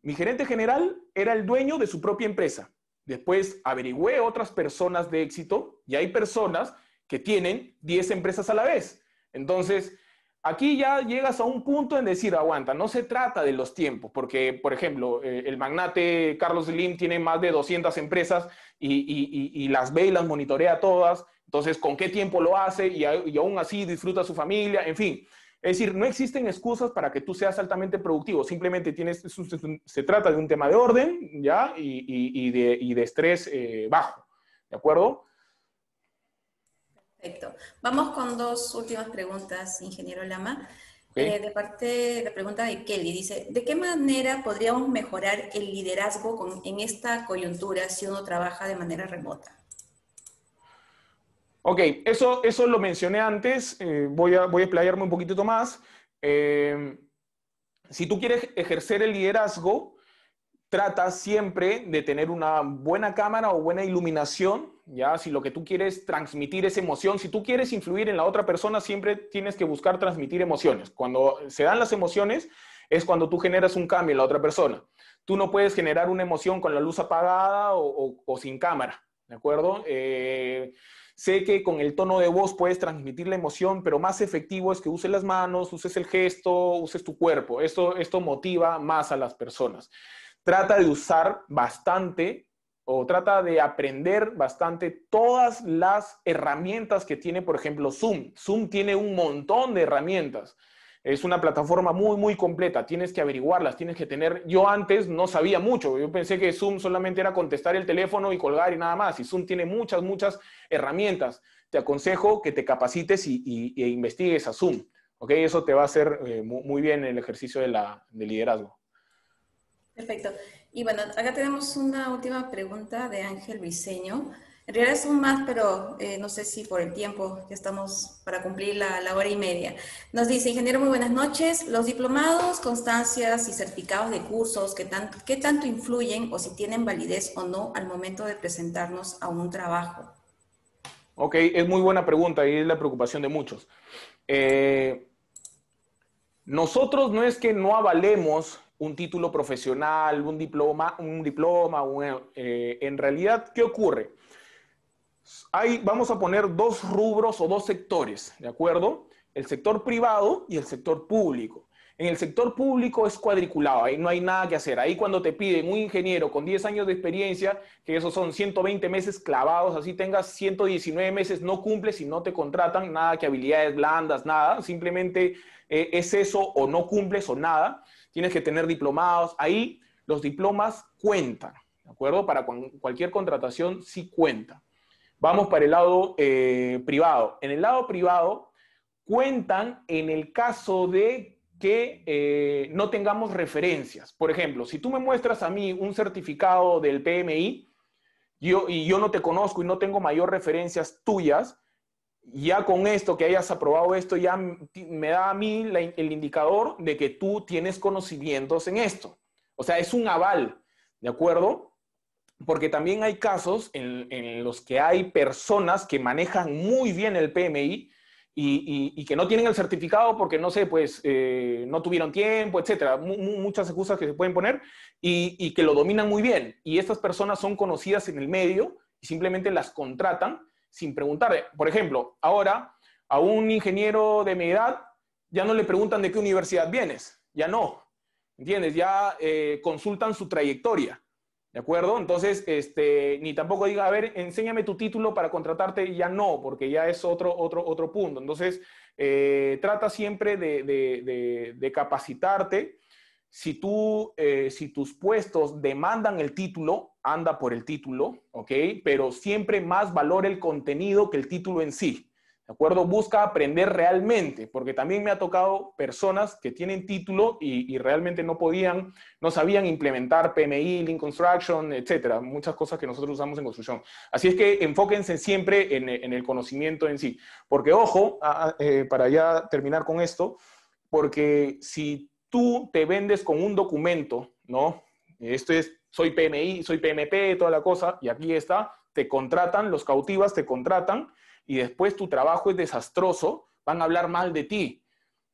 mi gerente general era el dueño de su propia empresa. Después averigüé otras personas de éxito y hay personas que tienen 10 empresas a la vez. Entonces, aquí ya llegas a un punto en decir, aguanta, no se trata de los tiempos, porque, por ejemplo, eh, el magnate Carlos Slim tiene más de 200 empresas y, las ve y las monitorea todas. Entonces, ¿con qué tiempo lo hace? Y, aún así disfruta su familia, en fin. Es decir, no existen excusas para que tú seas altamente productivo, simplemente tienes, se trata de un tema de orden, ¿ya? Y, de, estrés eh, bajo, ¿de acuerdo? Perfecto. Vamos con dos últimas preguntas, ingeniero Lama. Eh, de parte la pregunta de Kelly, dice, ¿de qué manera podríamos mejorar el liderazgo en esta coyuntura si uno trabaja de manera remota? Ok, eso, eso lo mencioné antes, eh, voy, a, voy a explayarme un poquito más. Eh, si tú quieres ejercer el liderazgo, trata siempre de tener una buena cámara o buena iluminación, ¿ya? Si lo que tú quieres transmitir es emoción, si tú quieres influir en la otra persona, siempre tienes que buscar transmitir emociones. Cuando se dan las emociones, es cuando tú generas un cambio en la otra persona. Tú no puedes generar una emoción con la luz apagada o, sin cámara, ¿de acuerdo? Eh, Sé que con el tono de voz puedes transmitir la emoción, pero más efectivo es que uses las manos, uses el gesto, uses tu cuerpo. Esto, esto motiva más a las personas. Trata de usar bastante o trata de aprender bastante todas las herramientas que tiene, por ejemplo, Zoom. Zoom tiene un montón de herramientas es una plataforma muy, muy completa. Tienes que averiguarlas, tienes que tener... Yo antes no sabía mucho. Yo pensé que Zoom solamente era contestar el teléfono y colgar y nada más. Y Zoom tiene muchas, muchas herramientas. Te aconsejo que te capacites y, e investigues a Zoom. ¿Ok? Eso te va a hacer eh, muy bien el ejercicio de, la, liderazgo. Perfecto. Y bueno, acá tenemos una última pregunta de Ángel Briseño. En realidad un más, pero eh, no sé si por el tiempo que estamos para cumplir la, hora y media. Nos dice, ingeniero, muy buenas noches. Los diplomados, constancias y certificados de cursos, ¿qué, tanto influyen o si tienen validez o no al momento de presentarnos a un trabajo? Ok, es muy buena pregunta y es la preocupación de muchos. Eh, nosotros no es que no avalemos un título profesional, un diploma, un diploma, eh, en realidad, ¿qué ocurre? Ahí vamos a poner dos rubros o dos sectores, ¿de acuerdo? El sector privado y el sector público. En el sector público es cuadriculado, ahí no hay nada que hacer. Ahí cuando te piden un ingeniero con 10 años de experiencia, que esos son 120 meses clavados, así tengas 119 meses, no cumples y no te contratan, nada que habilidades blandas, nada, simplemente eh, es eso o no cumples o nada. Tienes que tener diplomados, ahí los diplomas cuentan, ¿de acuerdo? Para cualquier contratación sí cuenta. Vamos para el lado eh, privado. En el lado privado cuentan en el caso de que eh, no tengamos referencias. Por ejemplo, si tú me muestras a mí un certificado del PMI y yo no te conozco y no tengo mayor referencias tuyas, ya con esto, que hayas aprobado esto, ya me da a mí el indicador de que tú tienes conocimientos en esto. O sea, es un aval, ¿de acuerdo? porque también hay casos en, los que hay personas que manejan muy bien el PMI y, que no tienen el certificado porque, no sé, pues eh, no tuvieron tiempo, etcétera. muchas excusas que se pueden poner y, que lo dominan muy bien. Y estas personas son conocidas en el medio y simplemente las contratan sin preguntar. Por ejemplo, ahora a un ingeniero de mi edad ya no le preguntan de qué universidad vienes, ya no. ¿Entiendes? Ya eh, consultan su trayectoria ¿De acuerdo? Entonces, este, ni tampoco diga, a ver, enséñame tu título para contratarte, ya no, porque ya es otro, otro, otro punto. Entonces, eh, trata siempre de, capacitarte. Si, tú, eh, si tus puestos demandan el título, anda por el título, ¿ok? Pero siempre más valora el contenido que el título en sí. ¿De acuerdo? Busca aprender realmente, porque también me ha tocado personas que tienen título y, realmente no podían, no sabían implementar PMI, Lean Construction, etcétera, muchas cosas que nosotros usamos en construcción. Así es que enfóquense siempre en, el conocimiento en sí. Porque, ojo, eh, para ya terminar con esto, porque si tú te vendes con un documento, ¿no? Esto es, soy PMI, soy PMP, toda la cosa, y aquí está, te contratan, los cautivas te contratan y después tu trabajo es desastroso, van a hablar mal de ti.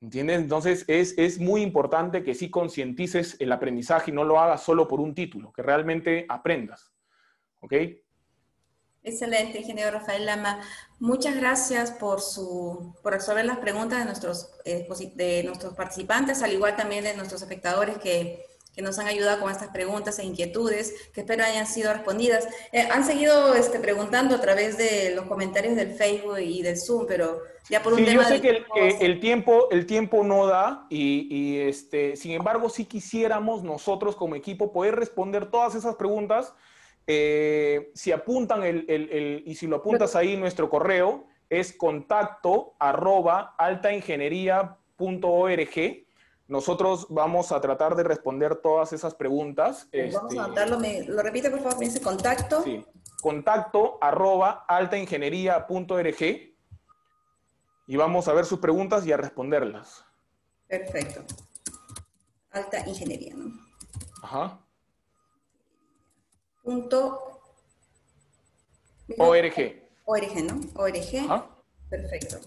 ¿Entiendes? Entonces es, muy importante que sí concientices el aprendizaje y no lo hagas solo por un título, que realmente aprendas. ¿Ok? Excelente, ingeniero Rafael Lama. Muchas gracias por, su, resolver las preguntas de nuestros, eh, de nuestros participantes, al igual también de nuestros espectadores que nos han ayudado con estas preguntas e inquietudes, que espero hayan sido respondidas. Eh, han seguido este, preguntando a través de los comentarios del Facebook y del Zoom, pero ya por un sí, tema Yo sé que, el, tiempo, el tiempo no da, y, este, sin embargo, si quisiéramos nosotros como equipo poder responder todas esas preguntas. Eh, si apuntan el, y si lo apuntas ahí, nuestro correo es contacto arroba altaingeniería.org nosotros vamos a tratar de responder todas esas preguntas. vamos a darlo, este, lo repite por favor, me dice contacto. Sí, contacto arroba altaingeniería.org y vamos a ver sus preguntas y a responderlas. Perfecto. Alta Ingeniería, ¿no? Ajá. Punto. ORG. ORG, ¿no? ORG. Ajá. Perfecto.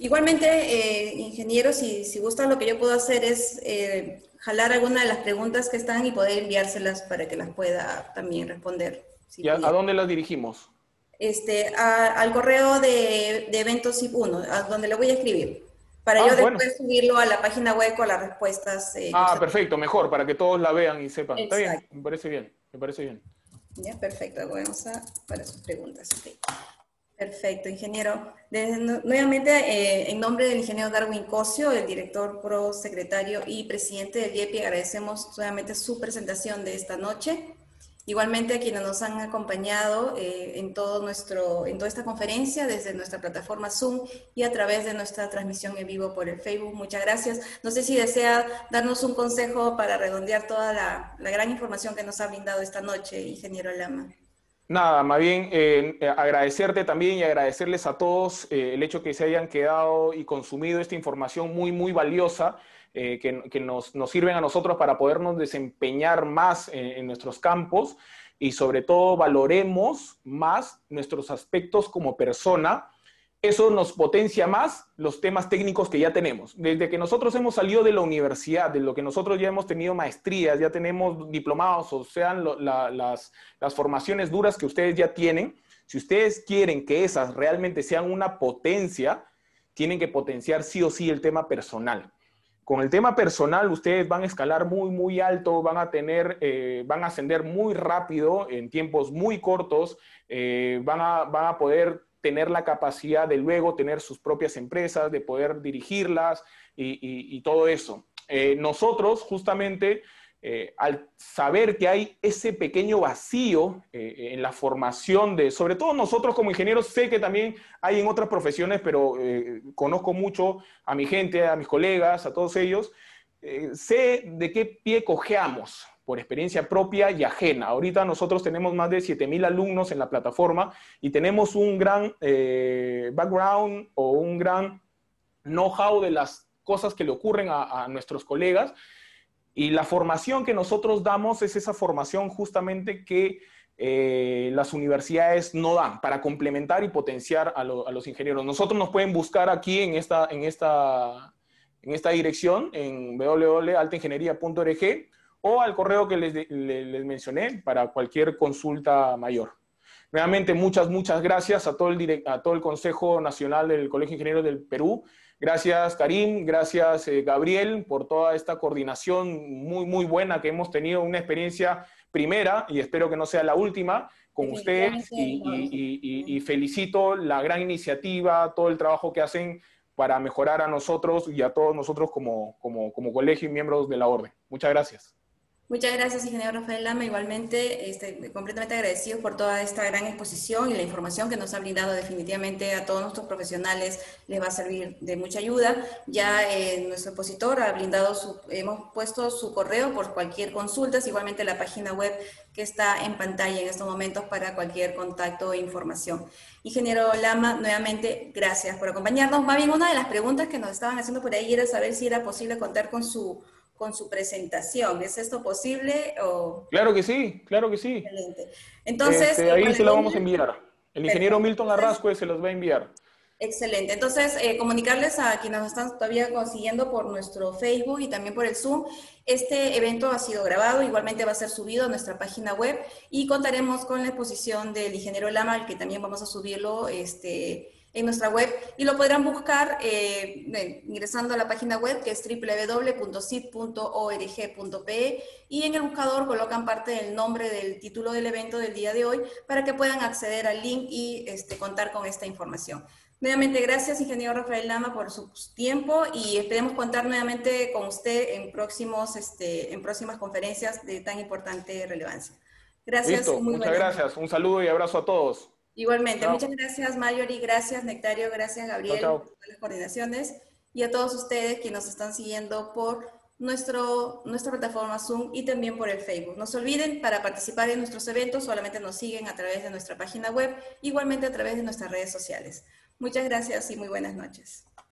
Igualmente, eh, ingeniero, si, gustan, lo que yo puedo hacer es eh, jalar alguna de las preguntas que están y poder enviárselas para que las pueda también responder. ¿Y a, dónde las dirigimos? Este, al correo de, eventos IP1, a donde le voy a escribir. Para ah, yo después subirlo a la página web con las respuestas. Eh, ah, perfecto, mejor, para que todos la vean y sepan. Está bien, me parece bien, me parece bien. Ya, perfecto, vamos a para sus preguntas. Perfecto, ingeniero. nuevamente, eh, en nombre del ingeniero Darwin Cosio, el director pro secretario y presidente del IEPI, e agradecemos nuevamente su presentación de esta noche. Igualmente a quienes nos han acompañado eh, en, todo nuestro, en toda esta conferencia desde nuestra plataforma Zoom y a través de nuestra transmisión en vivo por el Facebook. Muchas gracias. No sé si desea darnos un consejo para redondear toda la gran información que nos ha brindado esta noche, ingeniero Lama. Nada, más bien eh, eh, agradecerte también y agradecerles a todos eh, el hecho que se hayan quedado y consumido esta información muy, muy valiosa que, nos, nos, sirven a nosotros para podernos desempeñar más en nuestros campos y sobre todo valoremos más nuestros aspectos como persona eso nos potencia más los temas técnicos que ya tenemos. Desde que nosotros hemos salido de la universidad, de lo que nosotros ya hemos tenido maestrías, ya tenemos diplomados, o sean las, formaciones duras que ustedes ya tienen, si ustedes quieren que esas realmente sean una potencia, tienen que potenciar sí o sí el tema personal. Con el tema personal, ustedes van a escalar muy, muy alto, van a tener, eh, van a ascender muy rápido en tiempos muy cortos, eh, van, a, van a poder tener la capacidad de luego tener sus propias empresas, de poder dirigirlas y, todo eso. Eh, nosotros, justamente, eh, al saber que hay ese pequeño vacío eh, en la formación de, sobre todo nosotros como ingenieros, sé que también hay en otras profesiones, pero conozco mucho a mi gente, a mis colegas, a todos ellos, sé de qué pie cojeamos, por experiencia propia y ajena. Ahorita nosotros tenemos más de 7.000 alumnos en la plataforma y tenemos un gran eh, background o un gran know-how de las cosas que le ocurren a, nuestros colegas. Y la formación que nosotros damos es esa formación justamente que eh, las universidades no dan para complementar y potenciar a, los ingenieros. Nosotros nos pueden buscar aquí en esta, en esta, en esta dirección, en www.altaingeniería.org o al correo que les, les mencioné para cualquier consulta mayor. realmente muchas, muchas gracias a todo, el a todo el Consejo Nacional del Colegio Ingeniero del Perú. Gracias, Karim. Gracias, eh, Gabriel, por toda esta coordinación muy, muy buena que hemos tenido. Una experiencia primera y espero que no sea la última con ustedes. Y, y felicito la gran iniciativa, todo el trabajo que hacen para mejorar a nosotros y a todos nosotros como, como, como colegio y miembros de la orden. Muchas gracias. Muchas gracias, ingeniero Rafael Lama. Igualmente, este, completamente agradecidos por toda esta gran exposición y la información que nos ha brindado definitivamente a todos nuestros profesionales les va a servir de mucha ayuda. Ya eh, nuestro expositor ha brindado su, hemos puesto su correo por cualquier consulta, es igualmente la página web que está en pantalla en estos momentos para cualquier contacto e información. Ingeniero Lama, nuevamente, gracias por acompañarnos. Más bien, una de las preguntas que nos estaban haciendo por ahí era saber si era posible contar con su con su presentación. ¿Es esto posible? O... Claro que sí, claro que sí. Excelente. Entonces, este, ahí se la vamos a enviar. El ingeniero Milton Arrasco se los va a enviar. Excelente. Entonces, eh, comunicarles a quienes nos están todavía consiguiendo por nuestro Facebook y también por el Zoom. Este evento ha sido grabado, igualmente va a ser subido a nuestra página web y contaremos con la exposición del ingeniero Lama, que también vamos a subirlo este, en nuestra web y lo podrán buscar eh, ingresando a la página web que es www.sit.org.pe y en el buscador colocan parte del nombre del título del evento del día de hoy para que puedan acceder al link y este, contar con esta información. Nuevamente, gracias, ingeniero Rafael Lama, por su tiempo y esperemos contar nuevamente con usted en, próximos, este, en próximas conferencias de tan importante relevancia. Gracias. muchas gracias. Un saludo y abrazo a todos. Igualmente, muchas gracias Mayori, gracias Nectario, gracias Gabriel por las coordinaciones y a todos ustedes que nos están siguiendo por nuestro, nuestra plataforma Zoom y también por el Facebook. No se olviden, para participar en nuestros eventos solamente nos siguen a través de nuestra página web, igualmente a través de nuestras redes sociales. Muchas gracias y muy buenas noches.